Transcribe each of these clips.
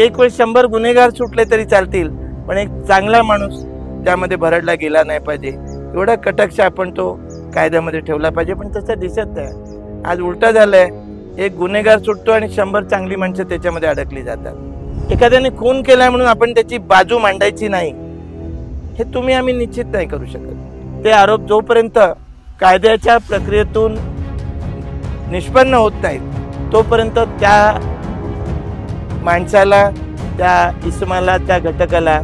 एक वेळ शंभर गुन्हेगार सुटले तरी चालतील पण एक चांगला माणूस त्यामध्ये भरडला गेला नाही पाहिजे एवढा कटक्ष आपण तो कायद्यामध्ये ठेवला पाहिजे पण तसं दिसत नाही आज उलटा झालंय एक गुन्हेगार सुटतो आणि शंभर चांगली माणसं त्याच्यामध्ये अडकली जातात एखाद्याने खून केलाय म्हणून आपण त्याची बाजू मांडायची नाही हे तुम्ही आम्ही निश्चित नाही करू शकत ते आरोप जोपर्यंत कायद्याच्या प्रक्रियेतून निष्पन्न होत नाहीत तोपर्यंत त्या माणसाला त्या इसमाला त्या घटकाला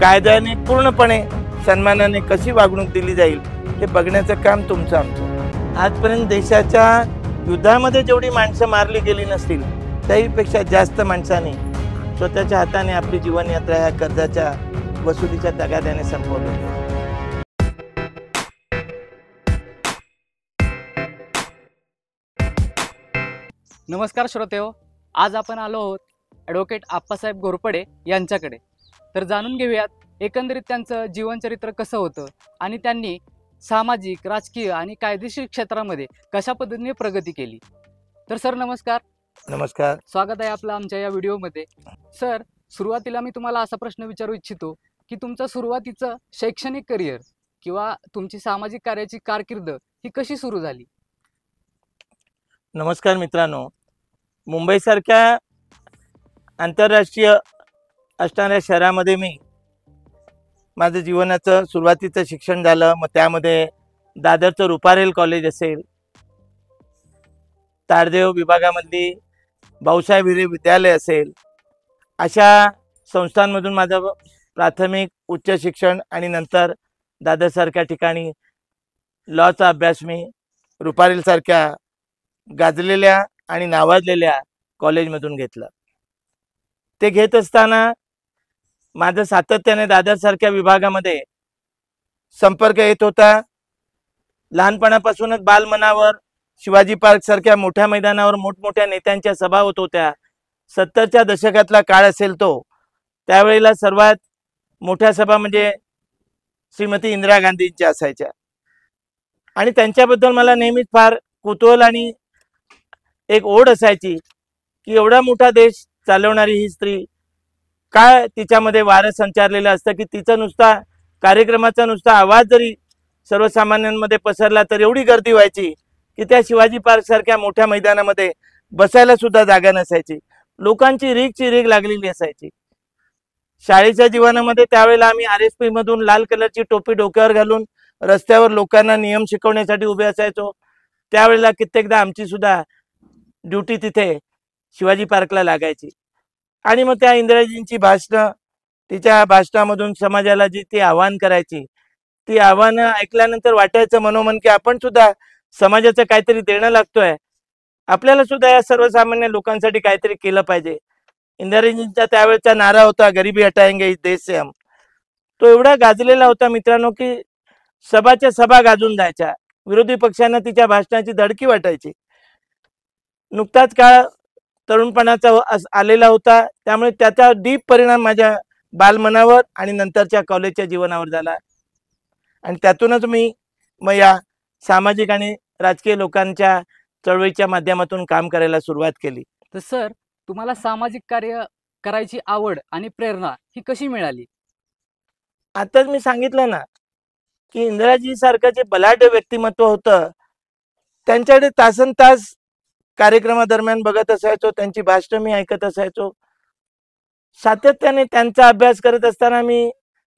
कायद्याने पूर्णपणे सन्मानाने कशी वागणूक दिली जाईल हे बघण्याचं काम तुमचं आमचं आजपर्यंत देशाच्या युद्धामध्ये जेवढी माणसं मारली गेली नसतील त्याहीपेक्षा जास्त माणसाने स्वतःच्या हाताने आपली जीवनयात्रा ह्या कर्जाच्या वसुलीच्या तगाद्याने संपवली नमस्कार श्रोतेहो आज आपण आलो आहोत ॲडव्होकेट आप्पासाहेब घोरपडे यांच्याकडे तर जाणून घेऊयात एकंदरीत त्यांचं जीवनचरित्र कसं होतं आणि त्यांनी सामाजिक राजकीय आणि कायदेशीर क्षेत्रामध्ये कशा पद्धतीने प्रगती केली तर सर नमस्कार नमस्कार स्वागत आहे आपलं आमच्या या व्हिडिओमध्ये सर सुरुवातीला मी तुम्हाला असा प्रश्न विचारू इच्छितो की तुमचं सुरुवातीचं शैक्षणिक करिअर किंवा तुमची सामाजिक कार्याची कारकीर्द ही कशी सुरू झाली नमस्कार मित्रांनो मुंबईसारख्या आंतरराष्ट्रीय असणाऱ्या शहरामध्ये मी माझं जीवनाचं सुरुवातीचं शिक्षण झालं मग त्यामध्ये दादरचं रुपारेल कॉलेज असेल ताडदेव विभागामधली भाऊसाहेब हिरे विद्यालय असेल अशा संस्थांमधून माझं प्राथमिक उच्च शिक्षण आणि नंतर दादरसारख्या ठिकाणी लॉचा अभ्यास मी रुपारेलसारख्या गाजलेल्या आणि नावाजलेल्या कॉलेजमधून घेतलं ते घेत असताना माझं सातत्याने सारख्या विभागामध्ये संपर्क येत होता लहानपणापासूनच बालमनावर शिवाजी पार्क सारख्या मोठ्या मैदानावर मोठमोठ्या नेत्यांच्या सभा होत होत्या सत्तरच्या दशकातला काळ असेल तो त्यावेळेला सर्वात मोठ्या सभा म्हणजे श्रीमती इंदिरा गांधींच्या असायच्या आणि त्यांच्याबद्दल मला नेहमीच फार कुतूहल आणि एक ओढ असायची की एवढा मोठा देश चालवणारी ही स्त्री काय तिच्यामध्ये वारं संचारलेलं असतं की तिचा नुसता कार्यक्रमाचा नुसता आवाज जरी सर्वसामान्यांमध्ये पसरला तर एवढी गर्दी व्हायची की त्या शिवाजी पार्क सारख्या मोठ्या मैदानामध्ये बसायला सुद्धा जागा नसायची लोकांची रीगची रीग लागलेली असायची शाळेच्या जीवनामध्ये त्यावेळेला आम्ही आर एस पी मधून लाल कलरची टोपी डोक्यावर घालून रस्त्यावर लोकांना नियम शिकवण्यासाठी उभे असायचो त्यावेळेला कित्येकदा आमची सुद्धा ड्युटी तिथे शिवाजी पार्कला लागायची आणि मग त्या इंदिराजींची भाषणं तिच्या भाषणामधून समाजाला जी ती आव्हान करायची ती आव्हानं ऐकल्यानंतर वाटायचं मनोमन की आपण सुद्धा समाजाचं काहीतरी देणं लागतोय आपल्याला सुद्धा या सर्वसामान्य लोकांसाठी काहीतरी केलं पाहिजे इंदिराजींचा त्यावेळेचा नारा होता गरिबी हटायंगे देश से हम तो एवढा गाजलेला होता मित्रांनो की सभाच्या सभा गाजून जायच्या विरोधी पक्षांना तिच्या भाषणाची धडकी वाटायची नुकताच काळ तरुणपणाचा आलेला होता त्यामुळे त्याचा डीप परिणाम माझ्या बालमनावर आणि नंतरच्या कॉलेजच्या जीवनावर झाला आणि त्यातूनच मी मग या सामाजिक आणि राजकीय लोकांच्या चळवळीच्या माध्यमातून काम करायला सुरुवात केली तर सर तुम्हाला सामाजिक कार्य करायची आवड आणि प्रेरणा ही कशी मिळाली आताच मी सांगितलं ना की इंदिराजी सारखं जे बलाढ्य व्यक्तिमत्व होतं त्यांच्याकडे तासन तास कार्यक्रमादरम्यान बघत असायचो त्यांची भाषण मी ऐकत असायचो सातत्याने त्यांचा अभ्यास करत असताना मी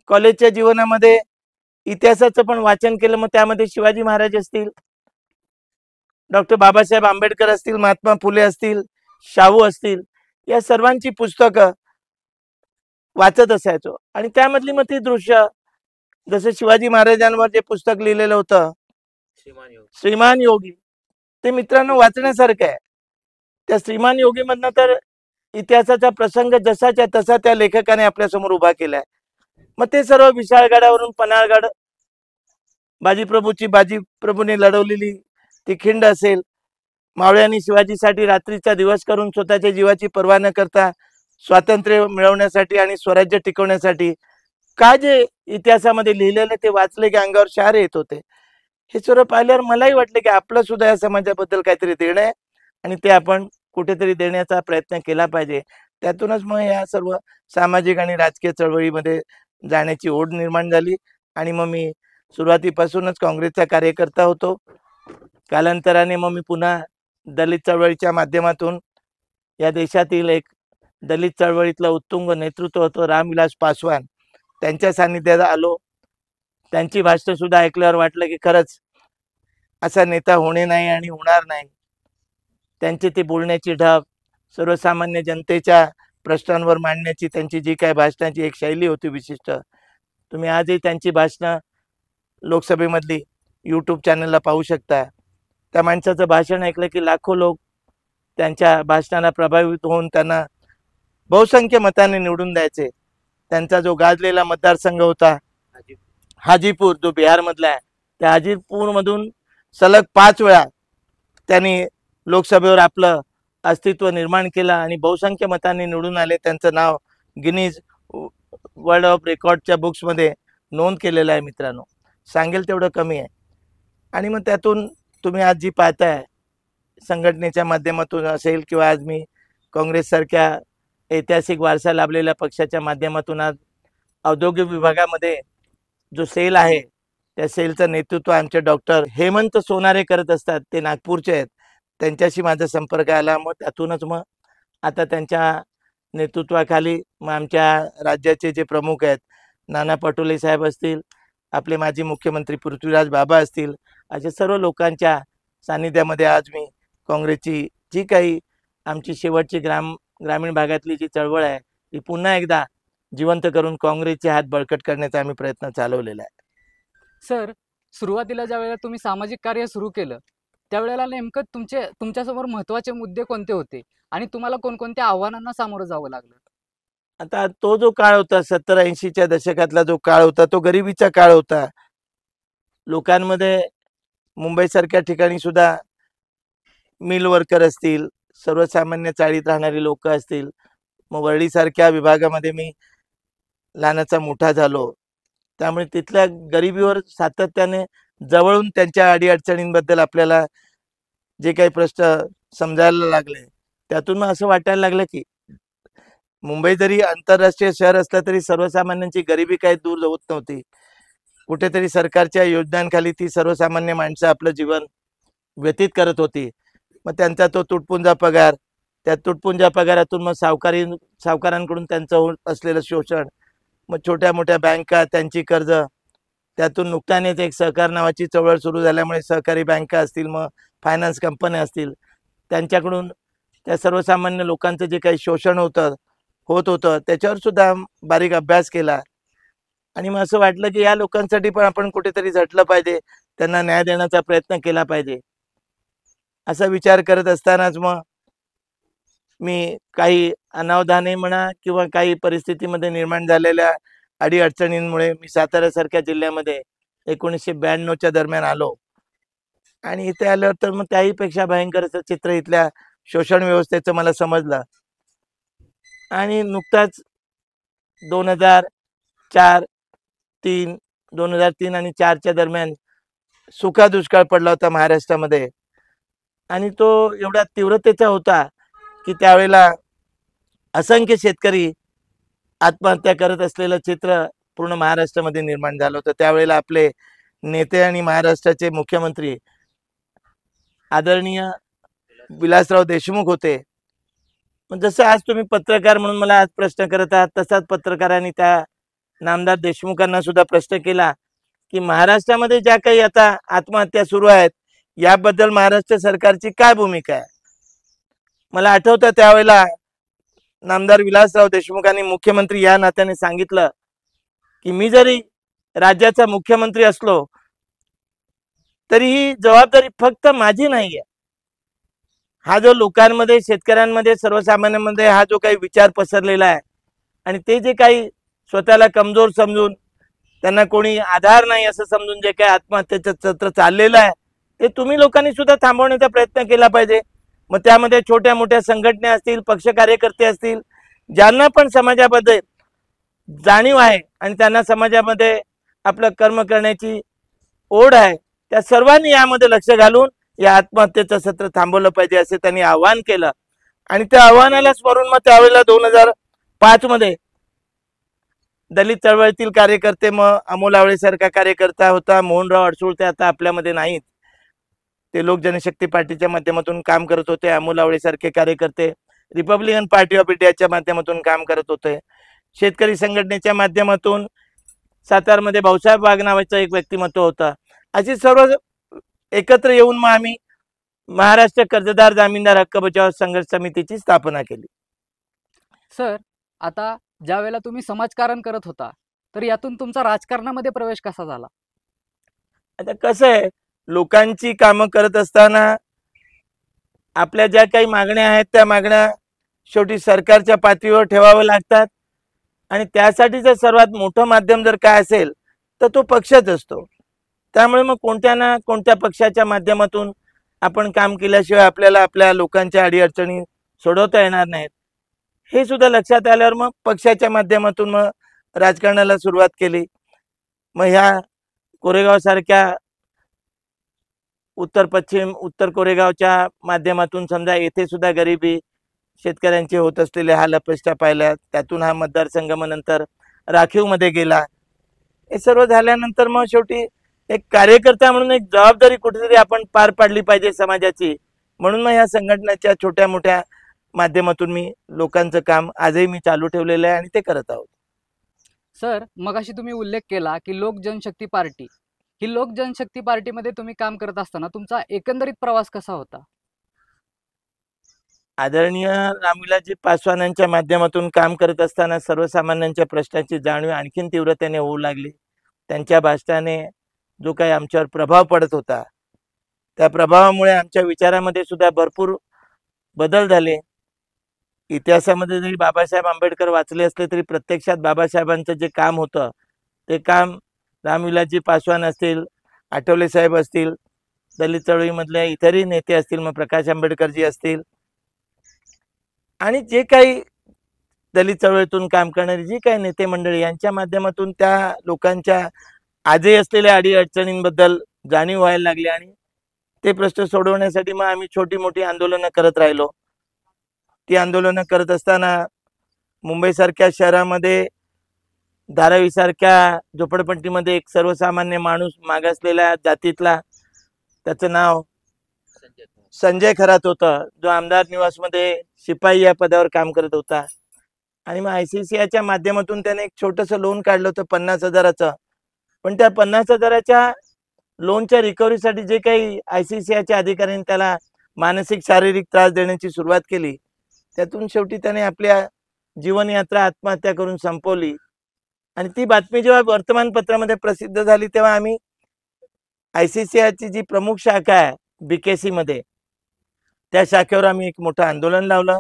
कॉलेजच्या जीवनामध्ये इतिहासाचं पण वाचन केलं मग त्यामध्ये शिवाजी महाराज असतील डॉक्टर बाबासाहेब आंबेडकर असतील महात्मा फुले असतील शाहू असतील या सर्वांची पुस्तक वाचत असायचो आणि त्यामधली मग ती दृश्य जसं शिवाजी महाराजांवर जे पुस्तक लिहिलेलं होतं श्रीमान योगी ते मित्रांनो वाचण्यासारखं आहे त्या श्रीमान योगी मधनं तर इतिहासाचा प्रसंग जसाच्या तसा त्या लेखकाने आपल्या समोर उभा केलाय मग ते सर्व विशाळगडावरून पन्हाळगड बाजीप्रभूची बाजीप्रभूने लढवलेली ती खिंड असेल मावळ्यांनी शिवाजीसाठी रात्रीचा दिवस करून स्वतःच्या जीवाची पर्वा न करता स्वातंत्र्य मिळवण्यासाठी आणि स्वराज्य टिकवण्यासाठी का जे इतिहासामध्ये लिहिलेलं ते वाचले की अंगावर शहर येत होते हे सर्व पाहिल्यावर मलाही वाटले की आपलं सुद्धा या समाजाबद्दल काहीतरी देणं आहे आणि ते आपण कुठेतरी देण्याचा प्रयत्न केला पाहिजे त्यातूनच मग या सर्व सामाजिक आणि राजकीय चळवळीमध्ये जाण्याची ओढ निर्माण झाली आणि मग मी सुरुवातीपासूनच काँग्रेसचा कार्यकर्ता होतो कालांतराने मग मी पुन्हा दलित चळवळीच्या माध्यमातून या देशातील एक दलित चळवळीतलं उत्तुंग नेतृत्व होतं रामविलास पासवान त्यांच्या सान्निध्यात आलो त्यांची भाषण सुद्धा ऐकल्यावर वाटलं की खरंच असा नेता होणे नाही आणि होणार नाही त्यांची ती बोलण्याची ढब सर्वसामान्य जनतेच्या प्रश्नांवर मांडण्याची त्यांची जी काय भाषणाची एक शैली होती विशिष्ट तुम्ही आजही त्यांची भाषणं लोकसभेमधली यूट्यूब चॅनलला पाहू शकता त्या माणसाचं भाषण ऐकलं की लाखो लोक त्यांच्या भाषणाला प्रभावित होऊन त्यांना बहुसंख्य मताने निवडून द्यायचे त्यांचा जो गाजलेला मतदारसंघ होता हाजीपूर जो बिहारमधला आहे त्या हाजीपूरमधून सलग पाच वेळा त्यांनी लोकसभेवर आपलं अस्तित्व निर्माण केलं आणि बहुसंख्य मतांनी निवडून आले त्यांचं नाव गिनीज वर्ल्ड ऑफ रेकॉर्डच्या बुक्समध्ये नोंद केलेलं आहे मित्रांनो सांगेल तेवढं कमी आहे आणि मग त्यातून तुम्ही आज जी पाहताय संघटनेच्या माध्यमातून असेल किंवा आज मी काँग्रेससारख्या ऐतिहासिक वारसा लाभलेल्या पक्षाच्या माध्यमातून आज औद्योगिक विभागामध्ये जो सेल आहे त्या सेलचं नेतृत्व आमचे डॉक्टर हेमंत सोनारे करत असतात ते नागपूरचे आहेत त्यांच्याशी माझा संपर्क आला मग त्यातूनच मग आता त्यांच्या नेतृत्वाखाली मग आमच्या राज्याचे जे प्रमुख आहेत नाना पटोले साहेब असतील आपले माजी मुख्यमंत्री पृथ्वीराज बाबा असतील अशा सर्व लोकांच्या सानिध्यामध्ये आज मी काँग्रेसची जी काही आमची शेवटची ग्राम ग्रामीण भागातली जी चळवळ आहे ती पुन्हा एकदा जिवंत करून काँग्रेसचे हात बळकट करण्याचा आम्ही प्रयत्न चालवलेला आहे सर सुरुवातीला ज्या वेळेला तुम्ही सामाजिक कार्य सुरू केलं त्यावेळेला नेमकं तुमचे तुमच्यासमोर महत्वाचे मुद्दे कोणते होते आणि तुम्हाला कोणकोणत्या आव्हानांना सामोरं जावं लागलं आता तो जो काळ होता सत्तर ऐंशीच्या दशकातला जो काळ होता तो गरिबीचा काळ होता लोकांमध्ये मुंबईसारख्या ठिकाणी सुद्धा मिल वर्कर असतील सर्वसामान्य चाळीत राहणारी लोक असतील मग वर्डीसारख्या विभागामध्ये मी लहानाचा मोठा झालो त्यामुळे तिथल्या गरिबीवर सातत्याने जवळून त्यांच्या अडीअडचणींबद्दल आपल्याला जे काही प्रश्न समजायला लागले त्यातून मग असं वाटायला लागलं की मुंबई जरी आंतरराष्ट्रीय शहर असलं तरी सर्वसामान्यांची गरिबी काही दूर होत नव्हती कुठेतरी सरकारच्या योजनांखाली ती सर्वसामान्य माणसं आपलं जीवन व्यतीत करत होती मग त्यांचा तो तुटपुंजा पगार त्या तुटपुंजा पगारातून मग सावकारी सावकारांकडून त्यांचं असलेलं शोषण मग छोट्या मोठ्या बँका त्यांची कर्ज त्यातून नुकत्यानेच एक सहकार नावाची चळवळ सुरू झाल्यामुळे सहकारी बँका असतील मग फायनान्स कंपन्या असतील त्यांच्याकडून त्या सर्वसामान्य लोकांचं जे काही शोषण होतं होत होतं त्याच्यावर सुद्धा बारीक अभ्यास केला आणि मग असं वाटलं की या लोकांसाठी पण आपण कुठेतरी झटलं पाहिजे त्यांना न्याय देण्याचा प्रयत्न केला पाहिजे असा विचार करत असतानाच मग मी काही अनावधाने म्हणा किंवा काही परिस्थितीमध्ये निर्माण झालेल्या अडीअडचणींमुळे मी साताऱ्यासारख्या जिल्ह्यामध्ये एकोणीसशे ब्याण्णवच्या दरम्यान आलो आणि इथे आल्यावर तर मग त्याहीपेक्षा भयंकरचं चित्र इथल्या शोषण व्यवस्थेचं मला समजलं आणि नुकताच दोन हजार चार तीन दोन हजार तीन आणि चारच्या दरम्यान सुखा दुष्काळ पडला होता महाराष्ट्रामध्ये आणि तो एवढ्या तीव्रतेचा होता की त्यावेळेला असंख्य शेतकरी आत्महत्या करत असलेलं चित्र पूर्ण महाराष्ट्रामध्ये निर्माण झालं होतं त्यावेळेला आपले नेते आणि महाराष्ट्राचे मुख्यमंत्री आदरणीय विलासराव देशमुख होते जसं आज तुम्ही पत्रकार म्हणून मला आज प्रश्न करत आहात तसाच पत्रकारांनी त्या नामदार देशमुखांना सुद्धा प्रश्न केला की महाराष्ट्रामध्ये ज्या काही आता आत्महत्या सुरू आहेत याबद्दल महाराष्ट्र सरकारची काय भूमिका आहे मला आठवतं त्यावेळेला नामदार विलासराव देशमुखांनी मुख्यमंत्री या नात्याने सांगितलं की मी जरी राज्याचा मुख्यमंत्री असलो तरी ही जबाबदारी फक्त माझी नाही आहे हा जो लोकांमध्ये शेतकऱ्यांमध्ये सर्वसामान्यांमध्ये हा जो काही विचार पसरलेला आहे आणि ते जे काही स्वतःला कमजोर समजून त्यांना कोणी आधार नाही असं समजून जे काही आत्महत्येचं सत्र चाललेलं आहे ते तुम्ही लोकांनी सुद्धा थांबवण्याचा प्रयत्न केला पाहिजे मग त्यामध्ये छोट्या मोठ्या संघटना असतील पक्ष कार्यकर्ते असतील ज्यांना पण समाजामध्ये जाणीव आहे आणि त्यांना समाजामध्ये आपलं कर्म करण्याची ओढ आहे त्या सर्वांनी यामध्ये लक्ष घालून या आत्महत्येचं सत्र थांबवलं पाहिजे असे त्यांनी आवाहन केलं आणि त्या आव्हानाला स्मरून मग त्यावेळेला दोन हजार पाच मध्ये दलित चळवळीतील कार्यकर्ते मग अमोल आवळेसारखा कार्यकर्ता होता मोहनराव अडसूळ ते आता आपल्यामध्ये नाहीत ते लोक जनशक्ती पार्टीच्या माध्यमातून काम करत होते अमोल सारखे कार्यकर्ते रिपब्लिकन पार्टी ऑफ इंडियाच्या माध्यमातून काम करत होते शेतकरी संघटनेच्या माध्यमातून सातारमध्ये भाऊसाहेब बाग नावाचा एक व्यक्तिमत्व होता अशी सर्व एकत्र येऊन मग आम्ही महाराष्ट्र कर्जदार जामीनदार हक्क बचाव संघर्ष समितीची स्थापना केली सर आता ज्या वेळेला तुम्ही समाजकारण करत होता तर यातून तुमचा राजकारणामध्ये प्रवेश कसा झाला आता कसं आहे लोकांची कामं करत असताना आपल्या ज्या काही मागण्या आहेत त्या मागण्या शेवटी सरकारच्या पातळीवर ठेवाव्या लागतात आणि त्यासाठी सर्वात मोठं माध्यम जर काय असेल तर तो पक्षच असतो त्यामुळे मग कोणत्या ना कोणत्या पक्षाच्या माध्यमातून आपण काम केल्याशिवाय आपल्याला आपल्या लोकांच्या अडीअडचणी सोडवता येणार नाहीत हे सुद्धा लक्षात आल्यावर मग पक्षाच्या माध्यमातून मग राजकारणाला सुरुवात केली मग ह्या सारख्या उत्तर पश्चिम उत्तर कोरेगावच्या माध्यमातून समजा येथे सुद्धा गरिबी शेतकऱ्यांचे होत असलेले हा लपष्टा पाहिल्या त्यातून हा मतदारसंघ मग नंतर मध्ये गेला हे सर्व झाल्यानंतर मग शेवटी एक कार्यकर्ता म्हणून एक जबाबदारी कुठेतरी आपण पार पाडली पाहिजे समाजाची म्हणून मग ह्या संघटनाच्या छोट्या मोठ्या माध्यमातून मी लोकांचं काम आजही मी चालू ठेवलेलं आहे आणि ते करत आहोत सर मग तुम्ही उल्लेख केला की लोक जनशक्ती पार्टी ही लोक जनशक्ती पार्टीमध्ये तुम्ही काम करत असताना तुमचा एकंदरीत प्रवास कसा होता आदरणीय रामविलासजी यांच्या माध्यमातून काम करत असताना सर्वसामान्यांच्या प्रश्नांची जाणीव आणखीन तीव्रतेने होऊ लागली त्यांच्या भाषणाने जो काही आमच्यावर प्रभाव पडत होता त्या प्रभावामुळे आमच्या विचारामध्ये सुद्धा भरपूर बदल झाले इतिहासामध्ये जरी बाबासाहेब आंबेडकर वाचले असले तरी प्रत्यक्षात बाबासाहेबांचं जे काम होतं ते काम रामविलासजी पासवान असतील आठवले साहेब असतील दलित चळवळीमधले इतरही नेते असतील मग प्रकाश आंबेडकरजी असतील आणि जे काही दलित चळवळीतून काम करणारी जी काही नेते मंडळी यांच्या माध्यमातून त्या लोकांच्या आजही असलेल्या अडीअडचणींबद्दल जाणीव व्हायला लागली आणि ते प्रश्न सोडवण्यासाठी मग आम्ही छोटी मोठी आंदोलनं करत राहिलो ती आंदोलनं करत असताना मुंबईसारख्या शहरामध्ये धारावीसारख्या झोपडपट्टीमध्ये एक सर्वसामान्य माणूस मागासलेला जातीतला त्याचं नाव संजय खरात होतं जो आमदार निवासमध्ये शिपाई या पदावर काम करत होता आणि मग आय सी सी माध्यमातून त्याने एक छोटंसं लोन काढलं होतं पन्नास हजाराचं पण त्या पन्नास हजाराच्या लोनच्या रिकव्हरीसाठी जे काही आय सी सी आयच्या अधिकाऱ्यांनी त्याला मानसिक शारीरिक त्रास देण्याची सुरुवात केली त्यातून शेवटी त्याने आपल्या जीवनयात्रा आत्महत्या करून संपवली आणि ती बातमी जेव्हा वर्तमानपत्रामध्ये प्रसिद्ध झाली तेव्हा आम्ही ची जी प्रमुख शाखा आहे बीकेसी मध्ये त्या शाखेवर आम्ही एक मोठं आंदोलन लावलं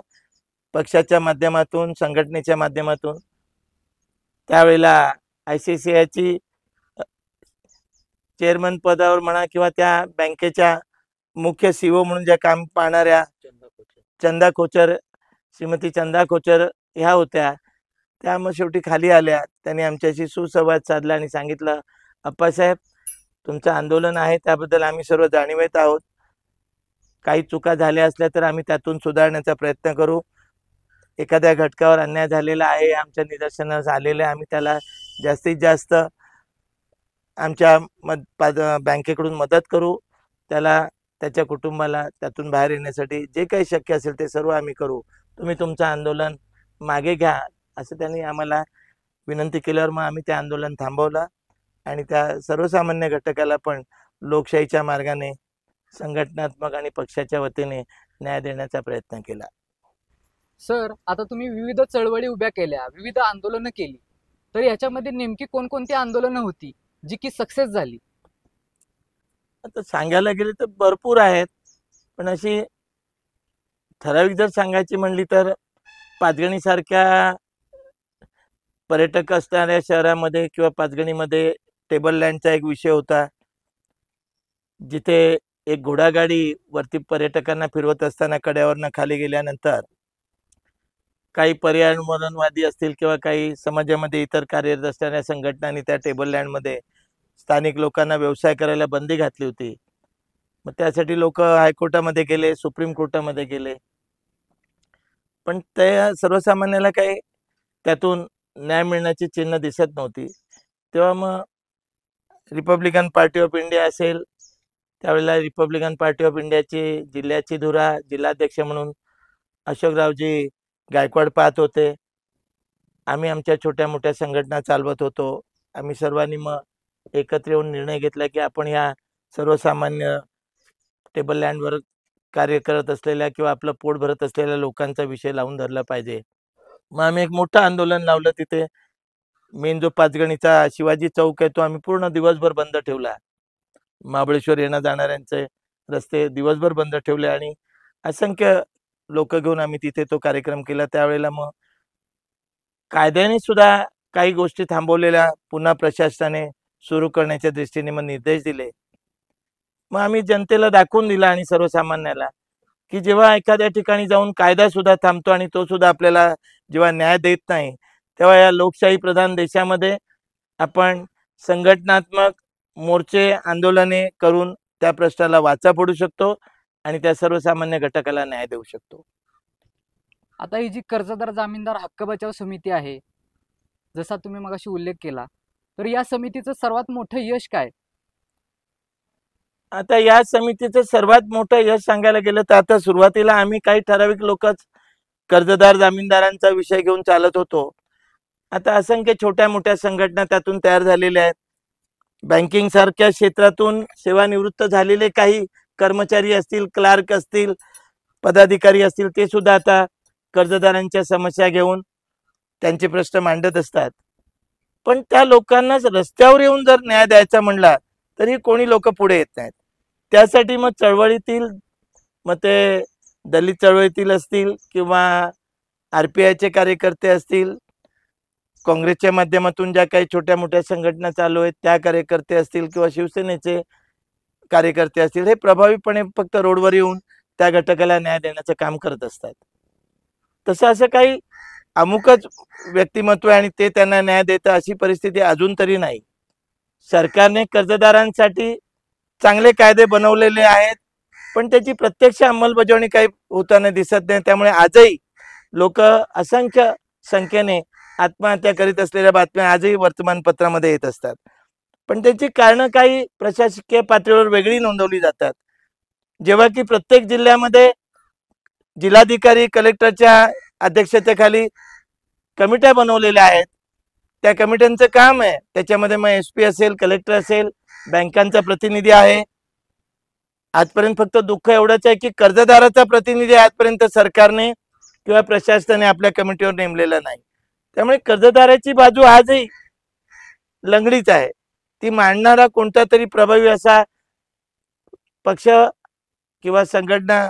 पक्षाच्या माध्यमातून संघटनेच्या माध्यमातून त्यावेळेला आय सी सी आयची चेअरमन पदावर म्हणा किंवा त्या बँकेच्या मुख्य सीओ म्हणून ज्या काम पाहणाऱ्या चंदा कोचर श्रीमती चंदा कोचर ह्या होत्या त्या मग शेवटी खाली आल्या त्यांनी आमच्याशी सुसंवाद साधला आणि सांगितलं अप्पासाहेब तुमचं आंदोलन आहे त्याबद्दल आम्ही सर्व जाणीवेत आहोत काही चुका झाल्या असल्या तर आम्ही त्यातून सुधारण्याचा प्रयत्न करू एखाद्या घटकावर अन्याय झालेला आहे आमच्या निदर्शनास आलेलं आहे आम्ही त्याला जास्तीत जास्त आमच्या मद बँकेकडून मदत करू त्याला त्याच्या कुटुंबाला त्यातून बाहेर येण्यासाठी जे काही शक्य असेल ते सर्व आम्ही करू तुम्ही तुमचं आंदोलन मागे घ्या असं त्यांनी आम्हाला विनंती केल्यावर मग आम्ही ते आंदोलन थांबवलं आणि त्या सर्वसामान्य घटकाला पण लोकशाहीच्या मार्गाने संघटनात्मक आणि पक्षाच्या वतीने न्याय देण्याचा प्रयत्न केला सर आता तुम्ही विविध चळवळी उभ्या केल्या विविध आंदोलनं केली तर याच्यामध्ये नेमकी कोणकोणती आंदोलनं होती जी की सक्सेस झाली आता सांगायला गेले तर भरपूर आहेत पण अशी ठराविक जर सांगायची म्हणली तर पाचगणीसारख्या पर्यटक असणाऱ्या शहरामध्ये किंवा पाचगणीमध्ये टेबल लँडचा एक विषय होता जिथे एक घोडागाडी वरती पर्यटकांना फिरवत असताना कड्यावरनं खाली गेल्यानंतर काही पर्यावरणवादी असतील किंवा काही समाजामध्ये इतर कार्यरत असणाऱ्या संघटनांनी त्या टेबल लँडमध्ये स्थानिक लोकांना व्यवसाय करायला बंदी घातली होती मग त्यासाठी लोक हायकोर्टामध्ये गेले सुप्रीम कोर्टामध्ये गेले पण त्या सर्वसामान्याला काही त्यातून न्याय मिळण्याची चिन्ह दिसत नव्हती तेव्हा मग रिपब्लिकन पार्टी ऑफ इंडिया असेल त्यावेळेला रिपब्लिकन पार्टी ऑफ इंडियाची जिल्ह्याची धुरा जिल्हाध्यक्ष म्हणून अशोकरावजी गायकवाड पाहत होते आम्ही आमच्या छोट्या मोठ्या संघटना चालवत होतो आम्ही सर्वांनी मग एकत्र येऊन निर्णय घेतला की आपण ह्या सर्वसामान्य टेबल लँडवर कार्य करत असलेल्या किंवा आपलं पोट भरत असलेल्या लोकांचा विषय लावून धरला पाहिजे मग आम्ही एक मोठं आंदोलन लावलं तिथे मेन जो पाचगणीचा शिवाजी चौक आहे तो आम्ही पूर्ण दिवसभर बंद ठेवला महाबळेश्वर येणं जाणाऱ्यांचे रस्ते दिवसभर बंद ठेवले आणि असंख्य लोक घेऊन आम्ही तिथे तो कार्यक्रम केला त्यावेळेला मग कायद्याने सुद्धा काही गोष्टी थांबवलेल्या पुन्हा प्रशासनाने सुरू करण्याच्या दृष्टीने मग निर्देश दिले मग आम्ही जनतेला दाखवून दिला आणि सर्वसामान्याला की जेव्हा एखाद्या ठिकाणी जाऊन कायदा सुद्धा थांबतो आणि तो सुद्धा आपल्याला जेव्हा न्याय देत नाही तेव्हा या लोकशाही प्रधान देशामध्ये आपण संघटनात्मक मोर्चे आंदोलने करून त्या प्रश्नाला वाचा पडू शकतो आणि त्या सर्वसामान्य घटकाला न्याय देऊ शकतो आता ही जी कर्जदार जामीनदार हक्क बचाव समिती आहे जसा तुम्ही मगाशी उल्लेख केला तर या समितीचं सर्वात मोठं यश काय आता या समितीचं सर्वात मोठं यश सांगायला गेलं तर आता सुरुवातीला आम्ही काही ठराविक लोकच कर्जदार जामीनदारांचा विषय घेऊन चालत होतो आता असंख्य छोट्या मोठ्या संघटना त्यातून तयार झालेल्या आहेत बँकिंग सारख्या क्षेत्रातून सेवानिवृत्त झालेले काही कर्मचारी असतील क्लार्क असतील पदाधिकारी असतील ते सुद्धा आता कर्जदारांच्या समस्या घेऊन त्यांचे प्रश्न मांडत असतात पण त्या लोकांनाच रस्त्यावर येऊन जर न्याय द्यायचा म्हणला तरी कोणी लोक पुढे येत नाहीत त्यासाठी मग चळवळीतील मग ते दलित चळवळीतील असतील किंवा आर पी आयचे कार्यकर्ते असतील काँग्रेसच्या माध्यमातून ज्या काही छोट्या मोठ्या संघटना चालू आहेत त्या कार्यकर्ते असतील किंवा शिवसेनेचे कार्यकर्ते असतील हे प्रभावीपणे फक्त रोडवर येऊन त्या घटकाला न्याय देण्याचं काम करत असतात तसं असं काही अमुकच व्यक्तिमत्व आहे आणि ते त्यांना न्याय देतं अशी परिस्थिती अजून तरी नाही सरकारने कर्जदारांसाठी चांगले कायदे बनवलेले आहेत पण त्याची प्रत्यक्ष अंमलबजावणी काही होताना दिसत नाही त्यामुळे आजही लोक असंख्य संख्येने आत्महत्या करीत असलेल्या बातम्या आजही वर्तमानपत्रामध्ये येत असतात पण त्याची कारणं काही प्रशासकीय पातळीवर वेगळी नोंदवली जातात जेव्हा की प्रत्येक जिल्ह्यामध्ये जिल्हाधिकारी कलेक्टरच्या अध्यक्षतेखाली कमिट्या बनवलेल्या आहेत त्या कमिट्यांचं काम आहे त्याच्यामध्ये मग एस पी असेल कलेक्टर असेल बँकांचा प्रतिनिधी आहे आजपर्यंत फक्त दुःख एवढंच आहे की कर्जदाराचा प्रतिनिधी आजपर्यंत सरकारने किंवा प्रशासनाने आपल्या कमिटीवर नेमलेला नाही त्यामुळे कर्जदाराची बाजू आजही लंगडीच आहे ती मांडणारा कोणता तरी प्रभावी असा पक्ष किंवा संघटना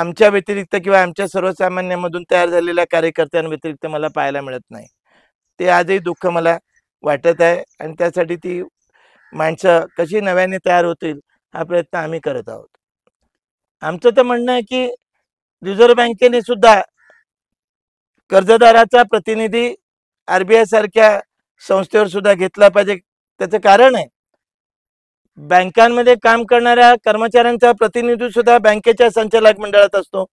आमच्या व्यतिरिक्त किंवा आमच्या सर्वसामान्यांमधून तयार झालेल्या कार्यकर्त्यांव्यतिरिक्त मला पाहायला मिळत नाही ते आजही दुःख मला वाटत आहे आणि त्यासाठी ती माणसं कशी नव्याने तयार होतील हा प्रयत्न आम्ही करत आहोत आमचं तर म्हणणं आहे की रिझर्व्ह बँकेने सुद्धा कर्जदाराचा प्रतिनिधी आरबीआय सारख्या संस्थेवर सुद्धा घेतला पाहिजे त्याचं कारण आहे बँकांमध्ये काम करणाऱ्या कर्मचाऱ्यांचा प्रतिनिधी सुद्धा बँकेच्या संचालक मंडळात असतो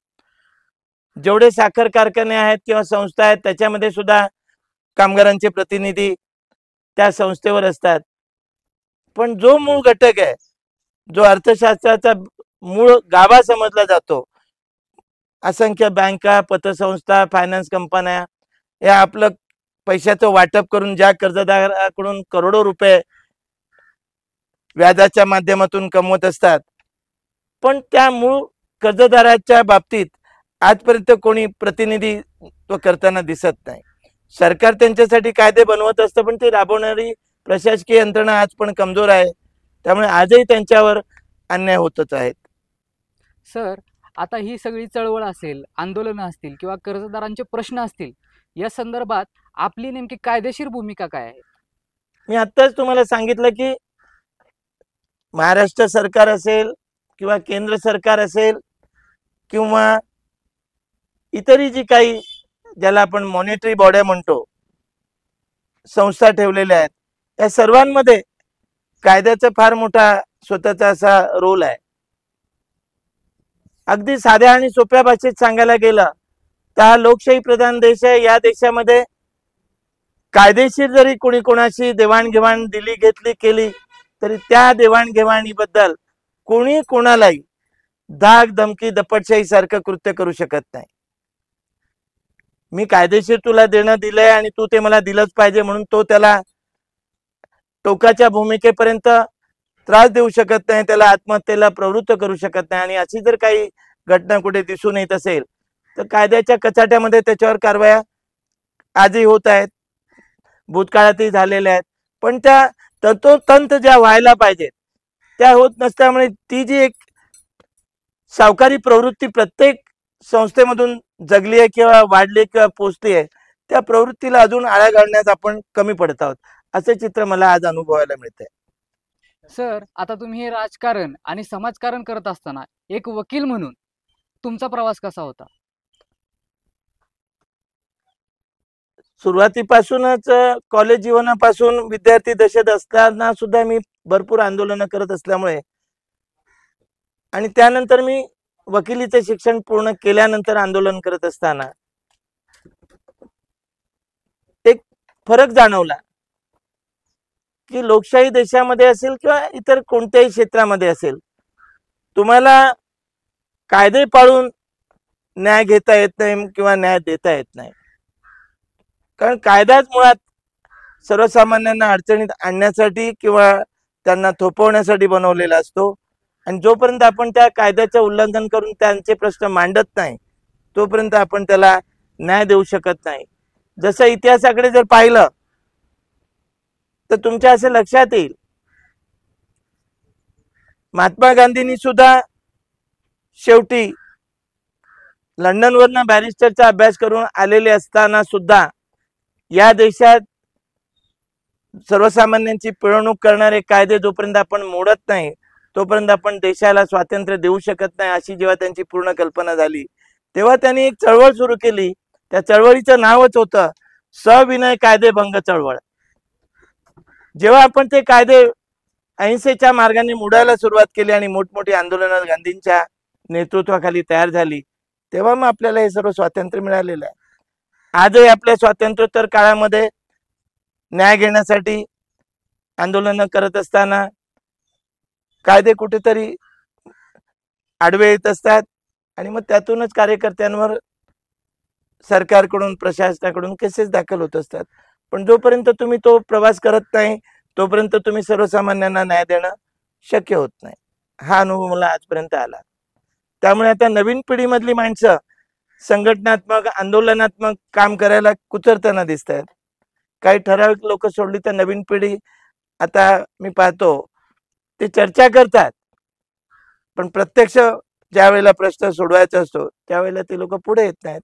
जेवढे साखर कारखाने आहेत किंवा संस्था आहेत त्याच्यामध्ये सुद्धा कामगारांचे प्रतिनिधी त्या संस्थेवर असतात पण जो मूळ घटक आहे जो अर्थशास्त्राचा मूळ गाभा समजला जातो असंख्य बँका पतसंस्था फायनान्स कंपन्या या आपलं पैशाचं वाटप करून ज्या कर्जदाराकडून करोडो रुपये व्याजाच्या माध्यमातून कमवत असतात पण त्या मूळ कर्जदाराच्या बाबतीत आजपर्यंत कोणी प्रतिनिधित्व करताना दिसत नाही सरकार त्यांच्यासाठी कायदे बनवत असतं पण ती राबवणारी प्रशासकीय यंत्रणा आज पण कमजोर आहे त्यामुळे आजही त्यांच्यावर अन्याय होतच आहेत सर आता ही सगळी चळवळ असेल आंदोलनं असतील किंवा कर्जदारांचे प्रश्न असतील या संदर्भात आपली नेमकी कायदेशीर भूमिका काय आहे मी आत्ताच तुम्हाला सांगितलं की महाराष्ट्र सरकार असेल किंवा केंद्र सरकार असेल किंवा इतरही जी काही ज्याला आपण मॉनिटरी बॉड्या म्हणतो संस्था ठेवलेल्या आहेत या सर्वांमध्ये कायद्याचा फार मोठा स्वतःचा असा रोल आहे अगदी साध्या आणि सोप्या भाषेत सांगायला गेलं तर हा लोकशाही प्रधान देश आहे या देशामध्ये कायदेशीर जरी कोणी कोणाशी देवाणघेवाण दिली घेतली केली तरी त्या देवाणघेवाणीबद्दल कोणी कोणालाही धाक धमकी दपटशाही सारखं कृत्य करू शकत नाही मी कायदेशीर तुला देणं दिलंय आणि तू ते मला दिलंच पाहिजे म्हणून तो त्याला टोकाच्या भूमिकेपर्यंत त्रास देऊ शकत नाही त्याला आत्महत्येला प्रवृत्त करू शकत नाही आणि अशी जर काही घटना कुठे दिसून येत असेल तर कायद्याच्या कचाट्यामध्ये त्याच्यावर कारवाया आजही होत आहेत भूतकाळातही झालेल्या आहेत पण त्या तंतोतंत ज्या व्हायला पाहिजेत त्या होत नसल्यामुळे ती जी एक सावकारी प्रवृत्ती प्रत्येक संस्थेमधून जगली आहे किंवा वाढली किंवा पोचली आहे त्या प्रवृत्तीला अजून आळा घालण्यास आपण कमी पडत आहोत असे चित्र मला आज अनुभवायला आहे सर आता तुम्ही हे राजकारण आणि समाजकारण करत असताना एक वकील म्हणून तुमचा प्रवास कसा होता सुरुवातीपासूनच कॉलेज जीवनापासून विद्यार्थी दशेत असताना सुद्धा मी भरपूर आंदोलन करत असल्यामुळे आणि त्यानंतर मी वकिलीचे शिक्षण पूर्ण केल्यानंतर आंदोलन करत असताना एक फरक जाणवला की लोकशाही देशामध्ये असेल किंवा इतर कोणत्याही क्षेत्रामध्ये असेल तुम्हाला कायदे पाळून न्याय घेता येत नाही किंवा न्याय देता येत नाही कारण कायदाच मुळात सर्वसामान्यांना अडचणीत आणण्यासाठी किंवा त्यांना थोपवण्यासाठी बनवलेला असतो आणि जोपर्यंत आपण त्या कायद्याचं उल्लंघन करून त्यांचे प्रश्न मांडत नाही तोपर्यंत आपण त्याला न्याय देऊ शकत नाही जसं इतिहासाकडे जर पाहिलं तर तुमच्या असे लक्षात येईल महात्मा गांधींनी सुद्धा शेवटी लंडनवरनं बॅरिस्टरचा अभ्यास करून आलेले असताना सुद्धा या देशात सर्वसामान्यांची पिळवणूक करणारे कायदे जोपर्यंत आपण मोडत नाही तोपर्यंत आपण देशाला स्वातंत्र्य देऊ शकत नाही अशी जेव्हा त्यांची पूर्ण कल्पना झाली तेव्हा त्यांनी एक चळवळ सुरू केली त्या चळवळीचं नावच होतं सविनय कायदेभंग चळवळ जेव्हा आपण ते कायदे अहिंसेच्या मार्गाने मोडायला सुरुवात केली आणि मोठमोठी आंदोलन गांधींच्या नेतृत्वाखाली तयार झाली तेव्हा मग आपल्याला हे सर्व स्वातंत्र्य मिळालेलं आहे आजही आपल्या स्वातंत्र्योत्तर काळामध्ये न्याय घेण्यासाठी आंदोलन करत असताना कायदे कुठेतरी आडवे येत असतात आणि मग त्यातूनच कार्यकर्त्यांवर सरकारकडून प्रशासनाकडून केसेस दाखल होत असतात पण जोपर्यंत तुम्ही तो प्रवास करत नाही तोपर्यंत तुम्ही सर्वसामान्यांना न्याय देणं शक्य होत नाही हा अनुभव मला आजपर्यंत आला त्यामुळे आता नवीन पिढीमधली माणसं संघटनात्मक आंदोलनात्मक काम करायला कुचरताना दिसत आहेत काही ठराविक लोक सोडली तर नवीन पिढी आता मी पाहतो ते चर्चा करतात पण प्रत्यक्ष ज्या वेळेला प्रश्न सोडवायचा असतो त्यावेळेला ते लोक पुढे येत नाहीत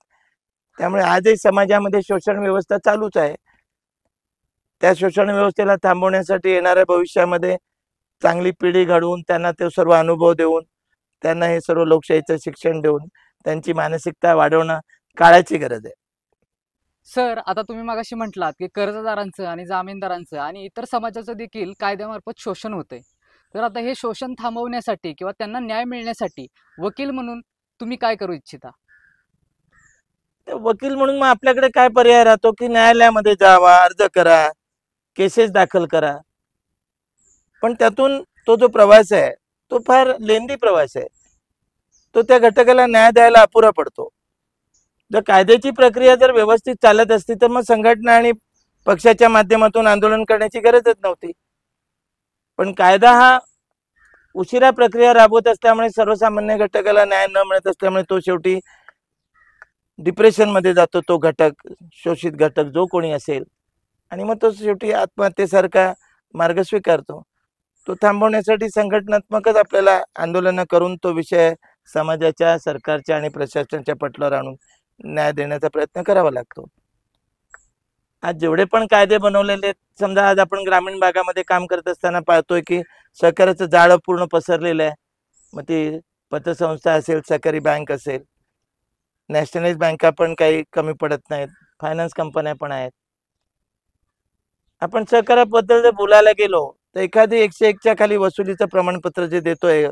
त्यामुळे आजही समाजामध्ये शोषण व्यवस्था चालूच आहे त्या शोषण व्यवस्थेला थांबवण्यासाठी येणाऱ्या भविष्यामध्ये चांगली पिढी घडवून त्यांना ते सर्व अनुभव देऊन त्यांना हे सर्व लोकशाहीचं शिक्षण देऊन त्यांची मानसिकता वाढवणं काळाची गरज आहे सर आता तुम्ही मागाशी म्हटलात की कर्जदारांचं आणि जामीनदारांचं आणि इतर समाजाचं देखील कायद्यामार्फत शोषण होते तर आता हे शोषण थांबवण्यासाठी किंवा त्यांना न्याय मिळण्यासाठी वकील म्हणून तुम्ही काय करू इच्छिता वकील म्हणून मग आपल्याकडे काय पर्याय राहतो की न्यायालयामध्ये जावा अर्ज करा केसेस दाखल करा पण त्यातून तो जो प्रवास आहे तो फार लेंदी प्रवास आहे तो त्या घटकाला न्याय द्यायला अपुरा पडतो जर कायद्याची प्रक्रिया जर व्यवस्थित चालत असती तर मग संघटना आणि पक्षाच्या माध्यमातून आंदोलन करण्याची गरजच नव्हती पण कायदा हा उशिरा प्रक्रिया राबवत असल्यामुळे सर्वसामान्य घटकाला न्याय न मिळत असल्यामुळे तो शेवटी डिप्रेशन मध्ये जातो तो घटक शोषित घटक जो कोणी असेल आणि मग तो शेवटी आत्महत्येसारखा मार्ग स्वीकारतो तो थांबवण्यासाठी संघटनात्मकच आपल्याला आंदोलनं करून तो विषय समाजाच्या सरकारच्या आणि प्रशासनाच्या पटलावर आणून न्याय देण्याचा प्रयत्न करावा लागतो आज जेवढे पण कायदे बनवलेले समजा आज आपण ग्रामीण भागामध्ये काम करत असताना पाहतोय की सहकार्याचं जाळं पूर्ण पसरलेलं आहे मग ती पतसंस्था असेल सहकारी बँक असेल नॅशनलाइज बँका पण काही कमी पडत नाहीत फायनान्स कंपन्या पण आहेत आपण सहकाराबद्दल जर बोलायला गेलो तर एखादी एकशे एकच्या खाली वसुलीचं प्रमाणपत्र जे देतोय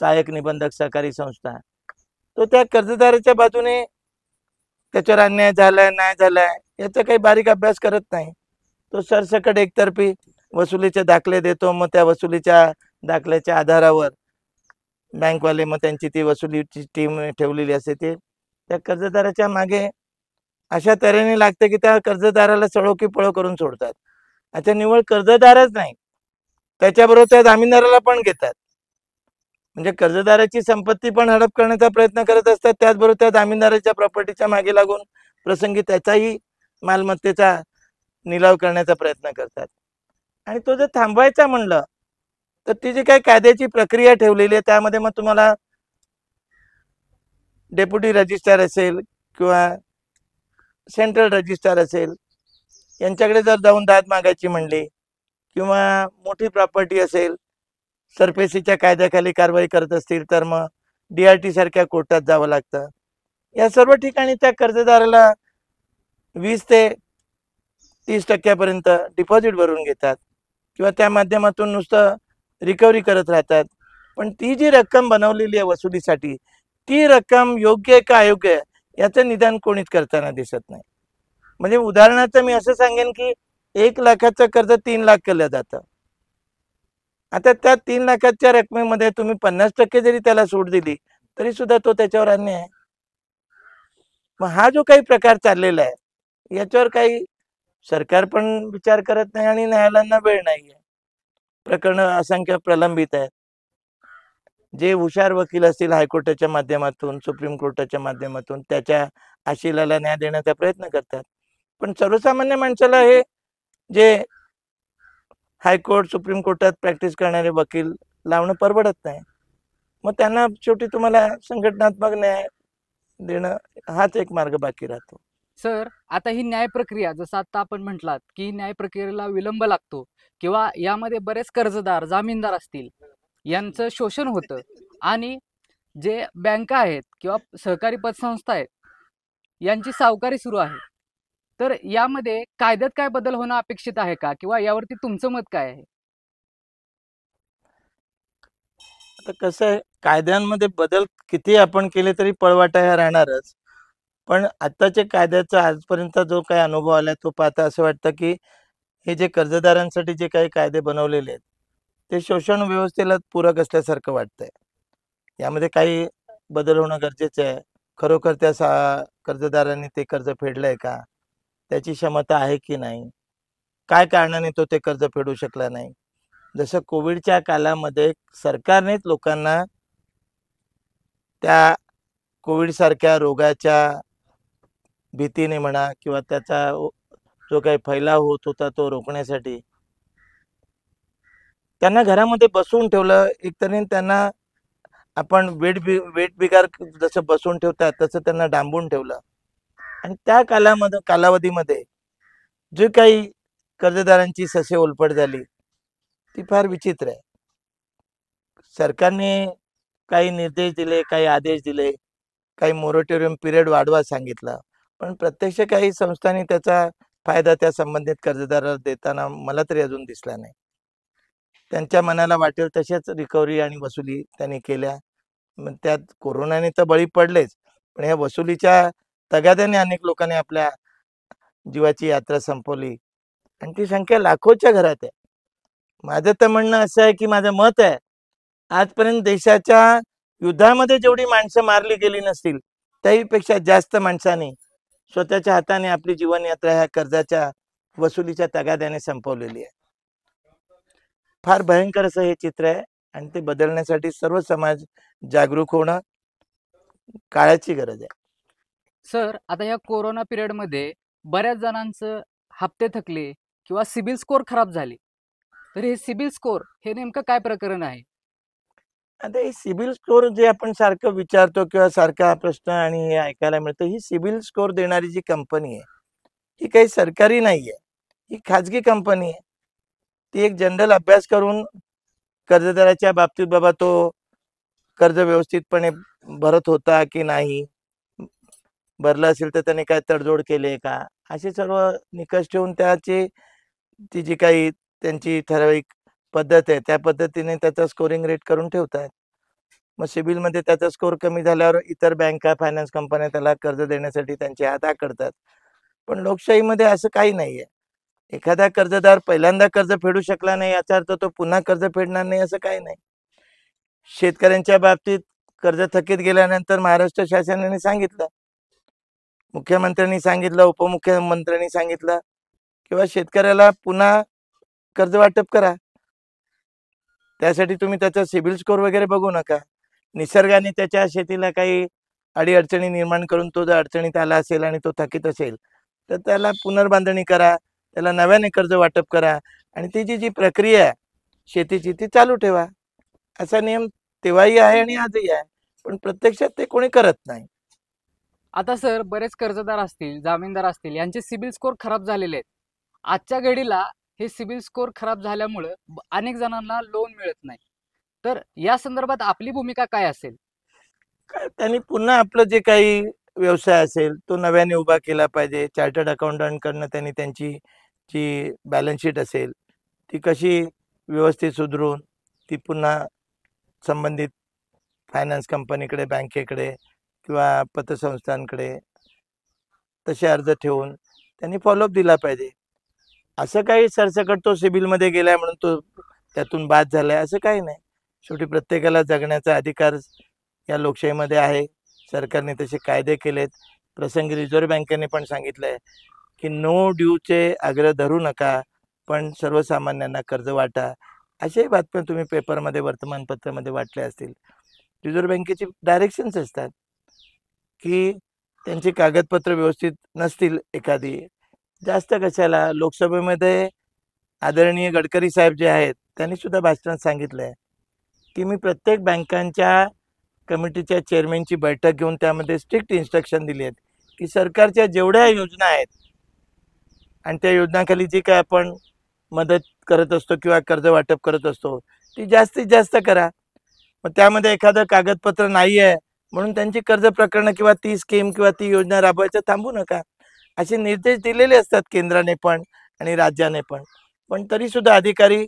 सहाय्यक निबंधक सहकारी संस्था तो त्या कर्जदाराच्या बाजूने त्याच्यावर अन्याय झालाय नाही झालाय याचा काही बारीक अभ्यास करत नाही तो सरसकट एकतर्फी वसुलीचे दाखले देतो मग त्या वसुलीच्या दाखल्याच्या आधारावर बँकवाले मग त्यांची ती वसुलीची टीम ठेवलेली असते ते त्या कर्जदाराच्या मागे अशा तऱ्हेने लागते की त्या कर्जदाराला सळो की पळो करून सोडतात आता निवळ कर्जदारच नाही त्याच्याबरोबर त्या जामीनदाराला पण घेतात म्हणजे कर्जदाराची संपत्ती पण हडप करण्याचा प्रयत्न करत असतात त्याचबरोबर त्या जामीनदाराच्या प्रॉपर्टीच्या मागे लागून प्रसंगी त्याचाही मालमत्तेचा निलाव करण्याचा प्रयत्न करतात आणि तो जर थांबवायचा म्हणलं तर ती जी काही कायद्याची प्रक्रिया ठेवलेली आहे त्यामध्ये मग तुम्हाला डेप्युटी रजिस्ट्रार असेल किंवा सेंट्रल रजिस्ट्रार असेल यांच्याकडे जर जाऊन दाद मागायची म्हणली किंवा मोठी प्रॉपर्टी असेल सरपेसीच्या कायद्याखाली कारवाई करत असतील तर मग डी आर टी सारख्या कोर्टात जावं लागतं या सर्व ठिकाणी त्या कर्जदाराला वीस ते तीस टक्क्यापर्यंत डिपॉझिट भरून घेतात किंवा त्या माध्यमातून नुसतं रिकव्हरी करत राहतात पण ती जी रक्कम बनवलेली आहे वसुलीसाठी ती रक्कम योग्य आहे का अयोग्य आहे याचं निदान कोणीच करताना दिसत नाही म्हणजे उदाहरणार्थ मी असं सांगेन की एक लाखाचं कर्ज तीन लाख केलं जातं आता त्या तीन लाखाच्या रकमेमध्ये तुम्ही पन्नास टक्के जरी त्याला सूट दिली तरी सुद्धा तो त्याच्यावर अन्याय आहे मग हा जो काही प्रकार चाललेला आहे याच्यावर काही सरकार पण विचार करत नाही आणि न्यायालयांना वेळ नाही प्रकरण असंख्य प्रलंबित आहेत जे हुशार वकील असतील हायकोर्टाच्या माध्यमातून सुप्रीम कोर्टाच्या माध्यमातून त्याच्या आशिलाला न्याय देण्याचा प्रयत्न करतात पण सर्वसामान्य माणसाला हे जे हायकोर्ट सुप्रीम कोर्टात प्रॅक्टिस करणारे वकील लावणं परवडत नाही मग त्यांना शेवटी तुम्हाला संघटनात्मक न्याय देणं हाच एक मार्ग बाकी राहतो सर आता ही न्याय प्रक्रिया जसं आता आपण म्हटलात की न्याय प्रक्रियेला विलंब लागतो किंवा यामध्ये बरेच कर्जदार जामीनदार असतील यांचं शोषण होतं आणि जे बँका आहेत किंवा सहकारी पतसंस्था आहेत यांची सावकारी सुरू आहे तर यामध्ये कायद्यात काय बदल होणं अपेक्षित आहे का किंवा यावरती तुमचं मत काय आहे आता कसं आहे कायद्यांमध्ये बदल किती आपण केले तरी पळवाटा ह्या राहणारच पण आताच्या कायद्याचा आजपर्यंत जो काही अनुभव आला तो पाहता असं वाटतं की हे जे कर्जदारांसाठी जे काही कायदे बनवलेले आहेत ते शोषण व्यवस्थेला पूरक असल्यासारखं वाटतंय यामध्ये काही बदल होणं गरजेचं आहे खरोखर त्या सा कर्जदारांनी ते कर्ज फेडलंय का त्याची क्षमता आहे की नाही काय कारणाने तो ते कर्ज फेडू शकला नाही जसं कोविडच्या कालामध्ये सरकारनेच लोकांना त्या कोविड सारख्या रोगाच्या भीतीने म्हणा किंवा त्याचा जो काही फैलाव होत होता तो रोखण्यासाठी त्यांना घरामध्ये बसवून ठेवलं एक तरी त्यांना आपण वेट वेट बिगार जसं बसवून ठेवतात तसं त्यांना डांबून ठेवलं आणि त्या कालामध्ये कालावधीमध्ये जे काही कर्जदारांची ससे ओलपट झाली ती फार विचित्र आहे सरकारने काही निर्देश दिले काही आदेश दिले काही मोरेटोरियम पिरियड वाढवा सांगितला पण प्रत्यक्ष काही संस्थांनी त्याचा फायदा त्या संबंधित कर्जदाराला देताना मला तरी अजून दिसला नाही त्यांच्या मनाला वाटेल तशाच रिकव्हरी आणि वसुली त्यांनी केल्या त्यात कोरोनाने तर बळी पडलेच पण ह्या वसुलीच्या तगाद्याने अनेक लोकांनी आपल्या जीवाची यात्रा संपवली आणि ती संख्या लाखोच्या घरात आहे माझं तर म्हणणं असं आहे की माझं मत आहे आजपर्यंत देशाच्या युद्धामध्ये जेवढी माणसं मारली गेली नसतील त्याहीपेक्षा जास्त माणसांनी स्वतःच्या हाताने आपली जीवनयात्रा ह्या कर्जाच्या वसुलीच्या तगाद्याने संपवलेली आहे फार भयंकर असं हे चित्र आहे आणि ते बदलण्यासाठी सर्व समाज जागरूक होणं काळाची गरज आहे सर आता या कोरोना मध्ये बऱ्याच जणांचं हप्ते थकले किंवा सिबिल स्कोर खराब झाले तर हे सिबिल स्कोर हे नेमकं काय प्रकरण आहे आता हे सिबिल स्कोर जे आपण सारखं विचारतो किंवा सारखा प्रश्न आणि हे ऐकायला मिळतो ही सिबिल स्कोर देणारी जी कंपनी आहे ही काही सरकारी नाही आहे ही खाजगी कंपनी आहे ती एक जनरल अभ्यास करून कर्जदाराच्या बाबतीत बाबा तो कर्ज व्यवस्थितपणे भरत होता की नाही भरलं असेल तर त्याने काय तडजोड केली आहे का असे सर्व निकष ठेवून त्याची ती जी काही त्यांची ठराविक पद्धत आहे त्या पद्धतीने त्याचा स्कोरिंग रेट करून ठेवतात मग सिबिलमध्ये त्याचा स्कोर कमी झाल्यावर इतर बँका फायनान्स कंपन्या त्याला कर्ज देण्यासाठी त्यांचे हात आकडतात पण लोकशाहीमध्ये असं काही नाही आहे एखादा कर्जदार पहिल्यांदा कर्ज फेडू शकला नाही याचा अर्थ तो पुन्हा कर्ज फेडणार नाही असं काही नाही शेतकऱ्यांच्या बाबतीत कर्ज थकीत गेल्यानंतर महाराष्ट्र शासनाने सांगितलं मुख्यमंत्र्यांनी सांगितलं उपमुख्यमंत्र्यांनी सांगितलं किंवा शेतकऱ्याला पुन्हा कर्ज वाटप करा त्यासाठी तुम्ही त्याचा सिबिल स्कोर वगैरे बघू नका निसर्गाने त्याच्या शेतीला काही अडीअडचणी निर्माण करून तो जर अडचणीत आला असेल आणि तो थकीत असेल तर त्याला पुनर्बांधणी करा त्याला नव्याने कर्ज वाटप करा आणि तिची जी प्रक्रिया आहे शेतीची ती चालू ठेवा असा नियम तेव्हाही आहे आणि आजही आहे पण प्रत्यक्षात ते कोणी करत नाही आता सर बरेच कर्जदार असतील जामीनदार असतील यांचे सिबिल स्कोर खराब झालेले आहेत आजच्या घडीला हे सिबिल स्कोर खराब झाल्यामुळं अनेक जणांना लोन मिळत नाही तर या संदर्भात आपली भूमिका काय असेल त्यांनी पुन्हा आपलं जे काही व्यवसाय असेल तो नव्याने उभा केला पाहिजे चार्टर्ड अकाउंटंटकडनं त्यांनी त्यांची जी बॅलन्स शीट असेल ती कशी व्यवस्थित सुधरून ती पुन्हा संबंधित फायनान्स कंपनीकडे बँकेकडे किंवा पतसंस्थांकडे तसे अर्ज ठेवून त्यांनी फॉलोअप दिला पाहिजे असं काही सरसकट तो सिबिलमध्ये गेलाय म्हणून तो त्यातून बाद झालाय असं काही नाही शेवटी प्रत्येकाला जगण्याचा अधिकार या लोकशाहीमध्ये आहे सरकारने तसे कायदे केलेत प्रसंगी रिझर्व्ह बँकेने पण सांगितलं आहे की नो ड्यूचे आग्रह धरू नका पण सर्वसामान्यांना कर्ज वाटा अशाही बातम्या तुम्ही पेपरमध्ये वर्तमानपत्रामध्ये वाटल्या असतील रिझर्व्ह बँकेची डायरेक्शन्स असतात की त्यांची कागदपत्र व्यवस्थित नसतील एखादी जास्त कशाला लोकसभेमध्ये आदरणीय गडकरी साहेब जे आहेत त्यांनी सुद्धा भाषणात सांगितलं आहे की मी प्रत्येक बँकांच्या कमिटीच्या चेअरमॅनची बैठक घेऊन त्यामध्ये स्ट्रिक्ट इन्स्ट्रक्शन दिली आहेत की सरकारच्या जेवढ्या योजना आहेत आणि त्या योजनाखाली जी काय आपण मदत करत असतो किंवा कर्ज वाटप करत असतो ती जास्तीत जास्त करा मग त्यामध्ये एखादं कागदपत्र नाही आहे म्हणून त्यांची कर्ज प्रकरणं किंवा ती स्कीम किंवा ती योजना राबवायचं थांबू नका असे निर्देश दिलेले असतात केंद्राने पण आणि राज्याने पण पण तरीसुद्धा अधिकारी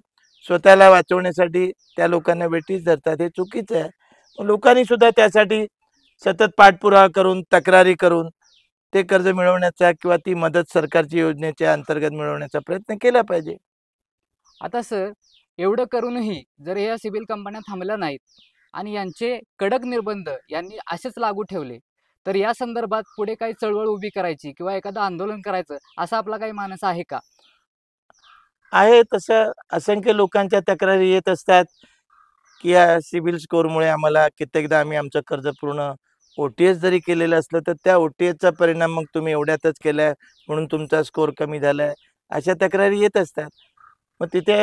स्वतःला वाचवण्यासाठी त्या लोकांना वेटीस धरतात हे चुकीचं आहे लोकांनी सुद्धा त्यासाठी सतत पाठपुरावा करून तक्रारी करून ते कर्ज मिळवण्याचा किंवा ती मदत सरकारची योजनेच्या अंतर्गत मिळवण्याचा प्रयत्न केला पाहिजे आता सर एवढं करूनही जर या सिव्हिल कंपन्या थांबल्या नाहीत आणि यांचे कडक निर्बंध यांनी असेच लागू ठेवले तर या संदर्भात पुढे काही चळवळ उभी करायची किंवा एखादं आंदोलन करायचं असं आपला काही मानस आहे का आहे तसं असंख्य लोकांच्या तक्रारी येत असतात की या सिबिल स्कोअरमुळे आम्हाला कित्येकदा आम्ही आमचं कर्ज पूर्ण ओ टी एस जरी केलेलं असलं तर त्या ओ टी एसचा परिणाम मग तुम्ही एवढ्यातच केलाय म्हणून तुमचा स्कोअर कमी झालाय अशा तक्रारी येत असतात मग तिथे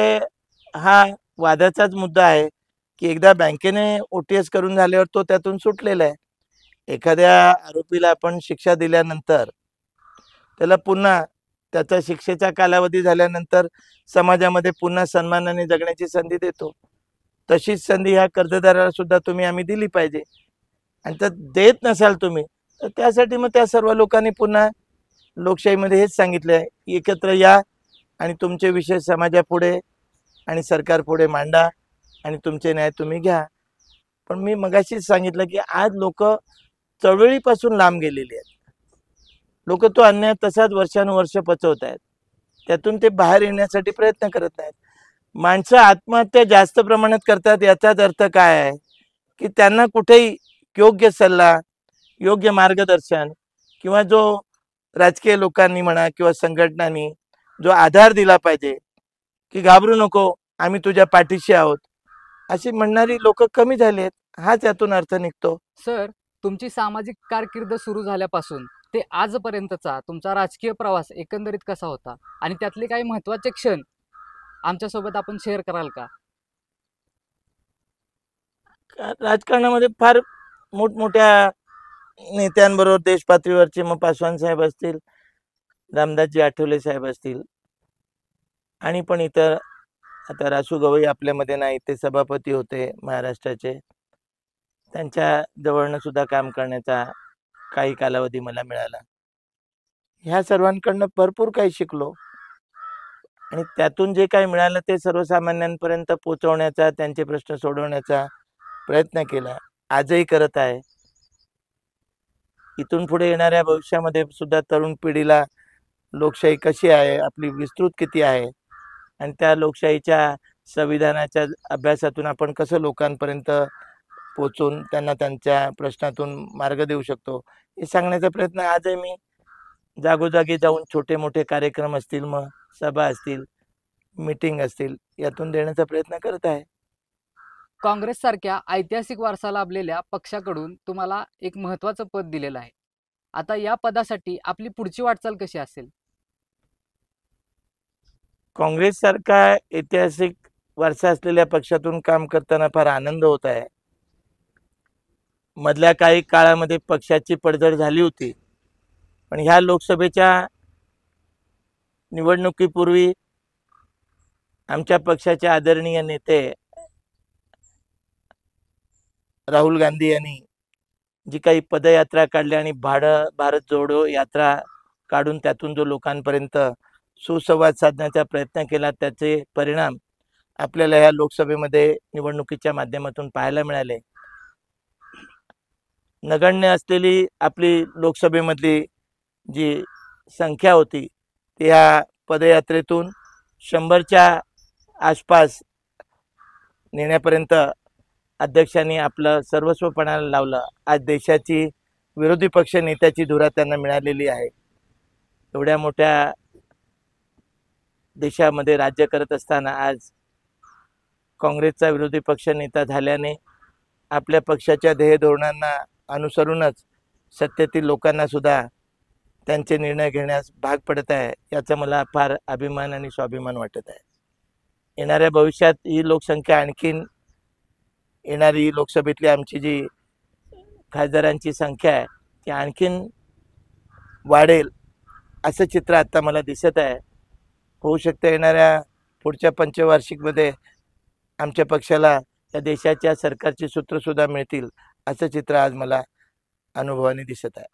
हा वादाचाच मुद्दा आहे की एकदा बँकेने ओ टी एस करून झाल्यावर तो त्यातून सुटलेला आहे एखाद्या आरोपीला आपण शिक्षा दिल्यानंतर त्याला पुन्हा त्याचा शिक्षेचा कालावधी झाल्यानंतर समाजामध्ये पुन्हा सन्मानाने जगण्याची संधी देतो तशीच संधी ह्या कर्जदाराला सुद्धा तुम्ही आम्ही दिली पाहिजे आणि तर देत नसाल तुम्ही तर त्यासाठी मग त्या सर्व लोकांनी पुन्हा लोकशाहीमध्ये हेच सांगितलं आहे की एकत्र या आणि तुमचे विषय समाजापुढे आणि सरकारपुढे मांडा आणि तुमचे न्याय तुम्ही घ्या पण मी मगाशीच सांगितलं की आज लोक चळवळीपासून लांब गेलेली आहेत लोक तो अन्याय तसाच वर्षानुवर्ष पचवत आहेत त्यातून ते बाहेर येण्यासाठी प्रयत्न करत नाहीत माणसं आत्महत्या जास्त प्रमाणात करतात याचाच अर्थ काय आहे की त्यांना कुठेही योग्य सल्ला योग्य मार्गदर्शन किंवा जो राजकीय लोकांनी म्हणा किंवा संघटनांनी जो आधार दिला पाहिजे की घाबरू नको आम्ही तुझ्या पाठीशी आहोत अशी म्हणणारी लोक कमी झालेत हाच यातून अर्थ निघतो सर तुमची सामाजिक कारकीर्द सुरू झाल्यापासून ते आजपर्यंतचा तुमचा राजकीय प्रवास एकंदरीत कसा होता आणि त्यातले काही महत्वाचे क्षण आमच्यासोबत आपण शेअर कराल का राजकारणामध्ये फार मोठमोठ्या नेत्यांबरोबर देशपातळीवरचे पातळीवरचे मग पासवान साहेब असतील रामदासजी आठवले साहेब असतील आणि पण इतर आता रासू गवई आपल्यामध्ये नाही ते सभापती होते महाराष्ट्राचे त्यांच्या जवळनं सुद्धा काम करण्याचा काही कालावधी मला मिळाला ह्या सर्वांकडनं भरपूर काही शिकलो आणि त्यातून जे काही मिळालं ते सर्वसामान्यांपर्यंत पोचवण्याचा त्यांचे प्रश्न सोडवण्याचा प्रयत्न केला आजही करत आहे इथून पुढे येणाऱ्या भविष्यामध्ये सुद्धा तरुण पिढीला लोकशाही कशी आहे आपली विस्तृत किती आहे आणि त्या लोकशाहीच्या संविधानाच्या अभ्यासातून आपण कसं लोकांपर्यंत पोचून त्यांना त्यांच्या प्रश्नातून मार्ग देऊ शकतो हे सांगण्याचा प्रयत्न आजही मी जागोजागी जाऊन छोटे मोठे कार्यक्रम असतील मग सभा असतील मीटिंग असतील यातून देण्याचा प्रयत्न करत आहे काँग्रेस सारख्या ऐतिहासिक वारसा लाभलेल्या पक्षाकडून तुम्हाला एक महत्वाचं पद दिलेलं आहे आता या पदासाठी आपली पुढची वाटचाल कशी असेल काँग्रेस सारखा ऐतिहासिक वारसा असलेल्या पक्षातून काम करताना फार आनंद होत आहे मधल्या काही काळामध्ये पक्षाची पडझड झाली होती पण ह्या लोकसभेच्या निवडणुकीपूर्वी आमच्या पक्षाचे आदरणीय नेते राहुल गांधी यांनी जी काही पदयात्रा काढल्या आणि भाडं भारत जोडो यात्रा काढून त्यातून जो लोकांपर्यंत सुसंवाद साधण्याचा प्रयत्न केला त्याचे परिणाम आपल्याला ह्या लोकसभेमध्ये निवडणुकीच्या माध्यमातून पाहायला मिळाले नगण्य असलेली आपली लोकसभेमधली जी संख्या होती ती ह्या पदयात्रेतून शंभरच्या आसपास नेण्यापर्यंत अध्यक्षांनी आपलं सर्वस्वपणाला लावलं आज देशाची विरोधी पक्ष नेत्याची धुरा त्यांना मिळालेली आहे एवढ्या मोठ्या देशामध्ये राज्य करत असताना आज काँग्रेसचा विरोधी पक्षनेता झाल्याने आपल्या पक्षाच्या ध्येय धोरणांना अनुसरूनच सत्तेतील लोकांनासुद्धा त्यांचे निर्णय घेण्यास भाग पडत आहे याचा मला फार अभिमान आणि स्वाभिमान वाटत आहे येणाऱ्या भविष्यात ही लोकसंख्या आणखीन येणारी लोकसभेतली आमची जी खासदारांची संख्या आहे ती आणखीन वाढेल असं चित्र आत्ता मला दिसत आहे होऊ शकतं येणाऱ्या पुढच्या पंचवार्षिकमध्ये आमच्या पक्षाला या देशाच्या सरकारची सूत्रसुद्धा मिळतील असं चित्र आज मला अनुभवाने दिसत आहे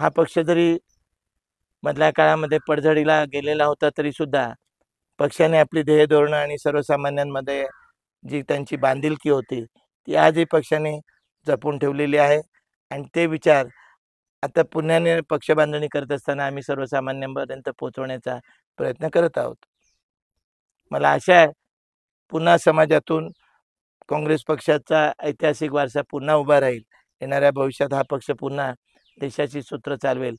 हा पक्ष जरी मधल्या काळामध्ये पडझडीला गेलेला होता तरीसुद्धा पक्षाने आपली ध्येय धोरणं आणि सर्वसामान्यांमध्ये जी त्यांची बांधिलकी होती ती आजही पक्षाने जपून ठेवलेली आहे आणि ते विचार आता पुण्याने पक्ष बांधणी करत असताना आम्ही सर्वसामान्यांपर्यंत पोहोचवण्याचा प्रयत्न करत आहोत मला आशा आहे पुन्हा समाजातून काँग्रेस पक्षाचा ऐतिहासिक वारसा पुन्हा उभा राहील येणाऱ्या भविष्यात हा पक्ष पुन्हा देशाची सूत्र चालवेल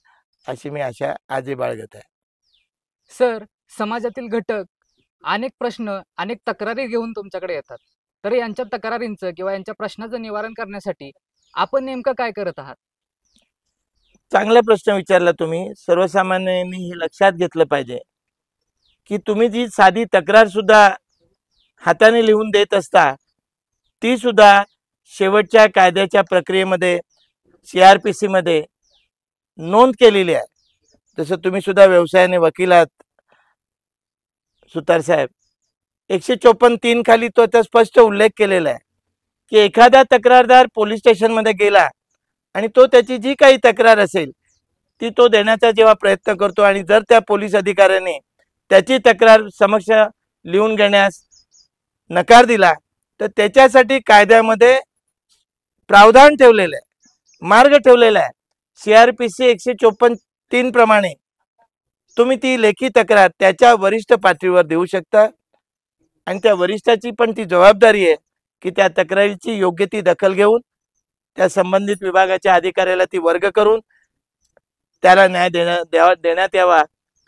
अशी मी आशा आजही बाळगत आहे सर समाजातील घटक अनेक प्रश्न अनेक तक्रारी घेऊन तुमच्याकडे येतात तर यांच्या तक्रारींचं किंवा यांच्या प्रश्नाचं निवारण करण्यासाठी आपण नेमकं काय करत आहात चांगला प्रश्न विचारला तुम्ही सर्वसामान्यांनी हे लक्षात घेतलं पाहिजे की तुम्ही जी साधी तक्रार सुद्धा हाताने लिहून देत असता ती सुद्धा शेवटच्या कायद्याच्या प्रक्रियेमध्ये सी आर पी मध्ये नोंद केलेली आहे जसं तुम्ही सुद्धा व्यवसायाने वकिलात सुतार साहेब एकशे चोपन्न तीन खाली तो आता स्पष्ट उल्लेख केलेला आहे की एखादा तक्रारदार पोलीस स्टेशनमध्ये गेला आणि तो त्याची जी काही तक्रार असेल ती तो देण्याचा जेव्हा प्रयत्न करतो आणि जर त्या पोलीस अधिकाऱ्याने त्याची तक्रार समक्ष लिहून घेण्यास नकार दिला तर त्याच्यासाठी कायद्यामध्ये प्रावधान ठेवलेलं आहे मार्ग ठेवलेला आहे सी आर पी सी एकशे चोपन्न तीन प्रमाणे तुम्ही ती लेखी तक्रार त्याच्या वरिष्ठ पातळीवर देऊ शकता आणि त्या वरिष्ठाची पण ती जबाबदारी आहे की त्या तक्रारीची योग्य ती दखल घेऊन त्या संबंधित विभागाच्या अधिकाऱ्याला ती वर्ग करून त्याला न्याय देण्या देण्यात यावा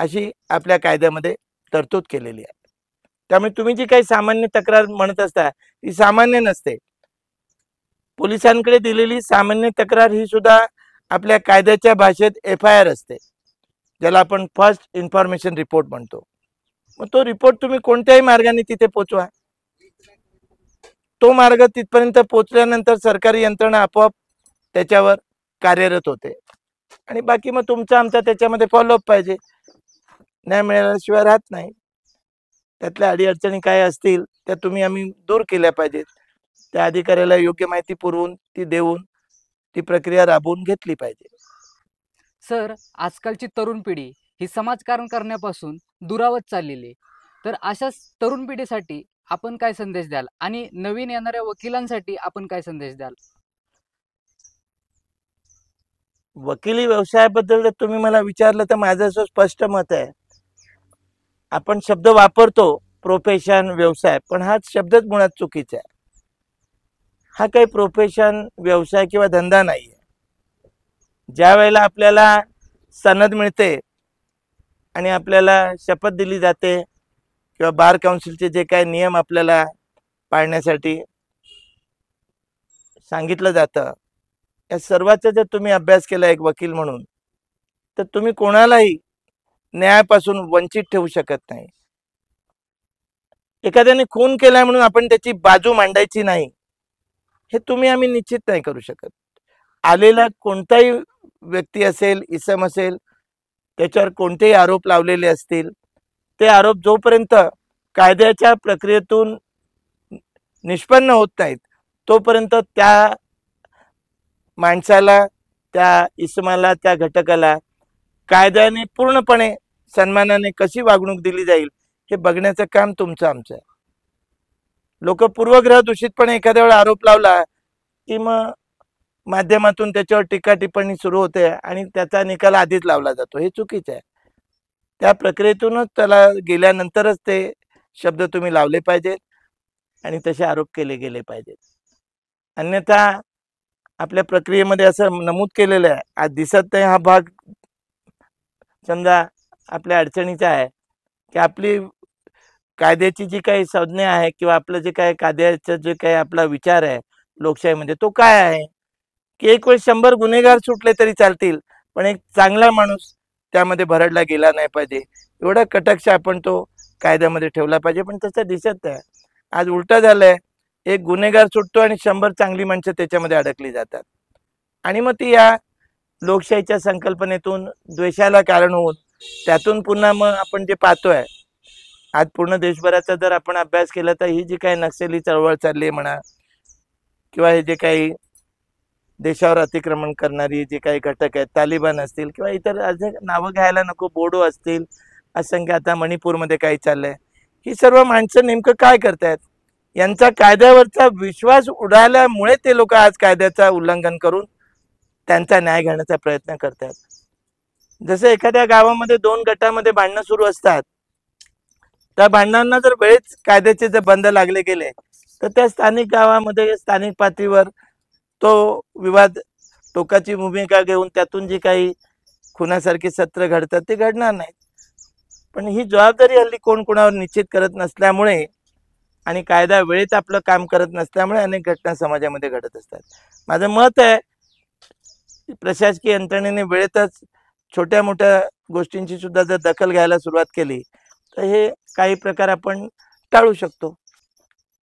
अशी आपल्या कायद्यामध्ये तरतूद केलेली आहे त्यामुळे तुम्ही जी काही सामान्य तक्रार म्हणत असता ती सामान्य नसते पोलिसांकडे दिलेली सामान्य तक्रार ही सुद्धा आपल्या कायद्याच्या भाषेत एफ आय आर असते ज्याला आपण फर्स्ट इन्फॉर्मेशन रिपोर्ट म्हणतो मग तो रिपोर्ट तुम्ही कोणत्याही मार्गाने तिथे पोचवा तो मार्ग तिथपर्यंत पोचल्यानंतर सरकारी यंत्रणा आपोआप त्याच्यावर कार्यरत होते आणि बाकी मग तुमचा आमचा त्याच्यामध्ये फॉलोअप पाहिजे न्याय मिळाल्याशिवाय राहत नाही त्यातल्या अडीअडचणी काय असतील त्या तुम्ही आम्ही दूर केल्या पाहिजेत त्या अधिकाऱ्याला योग्य माहिती पुरवून ती देऊन ती प्रक्रिया राबवून घेतली पाहिजे सर आजकालची तरुण पिढी ही समाजकारण करण्यापासून दुरावत चाललेली तर अशाच तरुण पिढीसाठी आपण काय संदेश द्याल आणि नवीन येणाऱ्या वकिलांसाठी आपण काय संदेश द्याल वकिली व्यवसायाबद्दल जर तुम्ही मला विचारलं तर माझं असं स्पष्ट मत आहे आपण शब्द वापरतो प्रोफेशन व्यवसाय पण हा शब्दच मुळात चुकीचा आहे हा काही प्रोफेशन व्यवसाय किंवा धंदा नाही आहे ज्या वेळेला आपल्याला सनद मिळते आणि आपल्याला शपथ दिली जाते किंवा बार काउन्सिलचे जे काही नियम आपल्याला पाळण्यासाठी सांगितलं जातं या सर्वाचा जर तुम्ही अभ्यास केला एक वकील म्हणून तर तुम्ही कोणालाही न्यायापासून वंचित ठेवू शकत नाही एखाद्याने खून केलाय म्हणून आपण त्याची बाजू मांडायची नाही हे तुम्ही आम्ही निश्चित नाही करू शकत आलेला कोणताही व्यक्ती असेल इसम असेल त्याच्यावर कोणतेही आरोप लावलेले असतील ते आरोप जोपर्यंत कायद्याच्या प्रक्रियेतून निष्पन्न होत नाहीत तोपर्यंत त्या माणसाला त्या इसमाला त्या घटकाला कायद्याने पूर्णपणे सन्मानाने कशी वागणूक दिली जाईल हे बघण्याचं काम तुमचं आमचं आहे लोक पूर्वग्रह दूषितपणे एखाद्या वेळा आरोप लावला की मग माध्यमातून त्याच्यावर टीका टिप्पणी सुरू होते आणि त्याचा निकाल आधीच लावला जातो हे चुकीचं आहे त्या प्रक्रियेतूनच त्याला गेल्यानंतरच ते शब्द तुम्ही लावले पाहिजेत आणि तसे आरोप केले गेले पाहिजेत अन्यथा आपल्या प्रक्रियेमध्ये असं नमूद केलेलं आहे आज दिसत नाही हा भाग समजा आपल्या अडचणीचा आहे की आपली कायद्याची जी काही संज्ञा आहे किंवा आपलं जे काय कायद्याचा जे काही आपला विचार आहे लोकशाहीमध्ये तो काय आहे की एक वेळ शंभर गुन्हेगार सुटले तरी चालतील पण एक चांगला माणूस त्यामध्ये भरडला गेला नाही पाहिजे एवढा कटक्ष आपण तो कायद्यामध्ये ठेवला पाहिजे पण तसं दिसत नाही आज उलट झालंय एक गुन्हेगार सुटतो आणि शंभर चांगली माणसं त्याच्यामध्ये अडकली जातात आणि मग ती या लोकशाहीच्या संकल्पनेतून द्वेषाला कारण होऊन त्यातून पुन्हा मग आपण जे पाहतोय आज पूर्ण देशभराचा जर आपण अभ्यास केला तर ही जी काही नक्षली चळवळ चालली आहे म्हणा किंवा हे जे काही देशावर अतिक्रमण करणारी जे काही घटक आहेत तालिबान असतील किंवा इतर नावं घ्यायला नको बोडो असतील असंख्य आता मणिपूरमध्ये काय चाललंय ही सर्व माणसं नेमकं काय करतायत यांचा कायद्यावरचा विश्वास उडाल्यामुळे ते लोक आज कायद्याचा उल्लंघन करून त्यांचा न्याय घेण्याचा प्रयत्न करतात जसं एखाद्या गावामध्ये दोन गटामध्ये भांडणं सुरू असतात त्या भांडणांना जर वेळेच कायद्याचे जर बंद लागले गेले तर त्या स्थानिक गावामध्ये स्थानिक पातळीवर तो विवाद टोकाची भूमिका घेऊन त्यातून जी काही खुनासारखी सत्र घडतात ते घडणार नाहीत पण ही जबाबदारी हल्ली कोण कोणावर निश्चित करत नसल्यामुळे आणि कायदा वेळेत आपलं काम करत नसल्यामुळे अनेक घटना समाजामध्ये घडत असतात माझं मत आहे प्रशासकीय यंत्रणेने वेळेतच छोट्या मोठ्या गोष्टींची सुद्धा जर दखल घ्यायला सुरुवात केली तर हे काही प्रकार आपण टाळू शकतो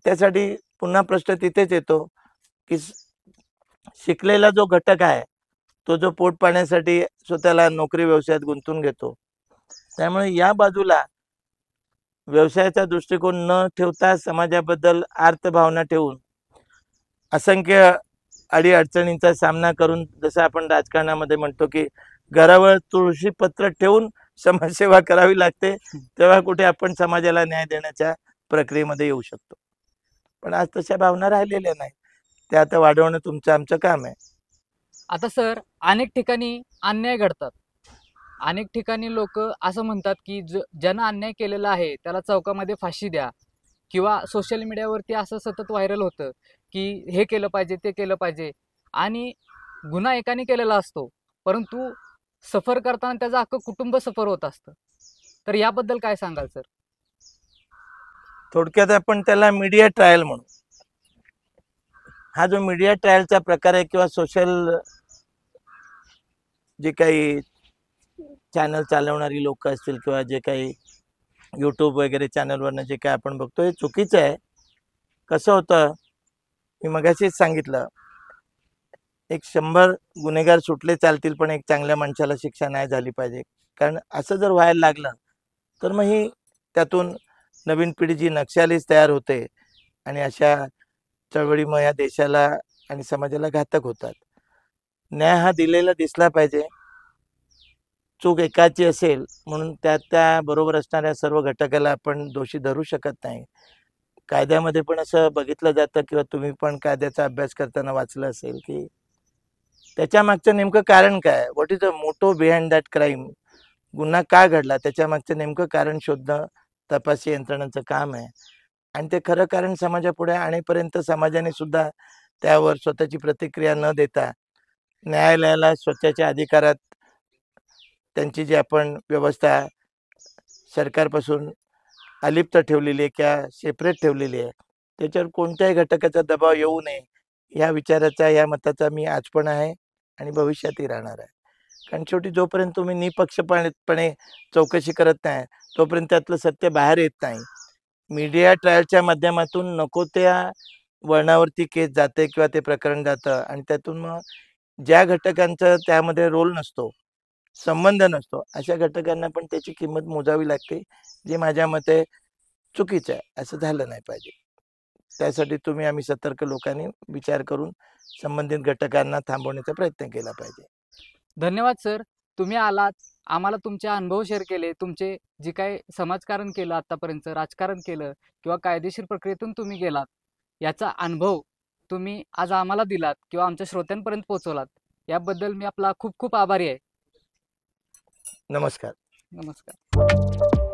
त्यासाठी पुन्हा प्रश्न तिथेच येतो की शिकलेला जो घटक आहे तो जो पोट पाण्यासाठी स्वतःला नोकरी व्यवसायात गुंतून घेतो त्यामुळे या बाजूला व्यवसायाचा दृष्टिकोन न ठेवता समाजाबद्दल भावना ठेवून असंख्य अडीअडचणींचा सामना करून जसं आपण राजकारणामध्ये म्हणतो की घरावर तुळशी पत्र ठेवून समाजसेवा करावी लागते तेव्हा कुठे आपण समाजाला न्याय देण्याच्या प्रक्रियेमध्ये येऊ शकतो पण आज तशा भावना राहिलेल्या नाही ते आता वाढवणं तुमचं आमचं काम आहे आता सर अनेक ठिकाणी अन्याय घडतात अनेक ठिकाणी लोक असं म्हणतात की ज अन्याय केलेला आहे त्याला चौकामध्ये फाशी द्या किंवा सोशल मीडियावरती असं सतत व्हायरल होतं की हे केलं पाहिजे ते केलं पाहिजे आणि गुन्हा एकाने केलेला असतो परंतु सफर करताना त्याचा अख्खं कुटुंब सफर होत असतं तर याबद्दल काय सांगाल सर थोडक्यात आपण त्याला मीडिया ट्रायल म्हणू हा जो मीडिया ट्रायलचा प्रकार आहे किंवा सोशल जे काही चॅनल चालवणारी लोक असतील किंवा जे काही यूट्यूब वगैरे चॅनलवरनं जे काही आपण बघतो हे चुकीचं आहे कसं होतं मी मगाशीच सांगितलं एक शंभर गुन्हेगार सुटले चालतील पण एक चांगल्या माणसाला शिक्षा नाही झाली पाहिजे कारण असं जर व्हायला लागलं तर मग ही त्यातून नवीन पिढी जी नक्षालीच तयार होते आणि अशा चळवळी मग या देशाला आणि समाजाला घातक होतात न्याय हा दिलेला दिसला पाहिजे चूक एकाची असेल म्हणून त्या त्या बरोबर असणाऱ्या सर्व घटकाला आपण दोषी धरू शकत नाही कायद्यामध्ये पण असं बघितलं जातं किंवा तुम्ही पण कायद्याचा अभ्यास करताना वाचलं असेल की त्याच्या मागचं नेमकं कारण काय what is a motto behind that crime गुन्हा का घडला त्याच्या मागचं नेमकं कारण शोधणं तपासी यंत्रणांचं काम आहे आणि ते खरं कारण समाजापुढे आणेपर्यंत समाजाने सुद्धा त्यावर स्वतःची प्रतिक्रिया न देता न्यायालयाला स्वतःच्या अधिकारात त्यांची जी आपण व्यवस्था सरकारपासून अलिप्त ठेवलेली आहे किंवा सेपरेट ठेवलेली आहे त्याच्यावर कोणत्याही घटकाचा दबाव येऊ नये ह्या विचाराचा या मताचा मी आज पण आहे आणि भविष्यातही राहणार आहे कारण शेवटी जोपर्यंत तुम्ही निपक्षपणेपणे चौकशी करत नाही तोपर्यंत त्यातलं सत्य बाहेर येत नाही मीडिया ट्रायलच्या माध्यमातून नको त्या वळणावरती केस जाते किंवा ते प्रकरण जातं आणि त्यातून मग ज्या घटकांचा त्यामध्ये रोल नसतो संबंध नसतो अशा घटकांना पण त्याची किंमत मोजावी लागते जे माझ्या मते चुकीचं आहे असं झालं नाही पाहिजे त्यासाठी तुम्ही आम्ही सतर्क लोकांनी विचार करून संबंधित घटकांना थांबवण्याचा प्रयत्न केला पाहिजे धन्यवाद सर तुम्ही आलात आम्हाला तुमचे अनुभव शेअर केले तुमचे जे काय समाजकारण केलं आतापर्यंत राजकारण केलं किंवा कायदेशीर प्रक्रियेतून तुम्ही गेलात याचा अनुभव तुम्ही आज आम्हाला दिलात किंवा आमच्या श्रोत्यांपर्यंत पोहोचवलात याबद्दल मी आपला खूप खूप आभारी आहे नमस्कार नमस्कार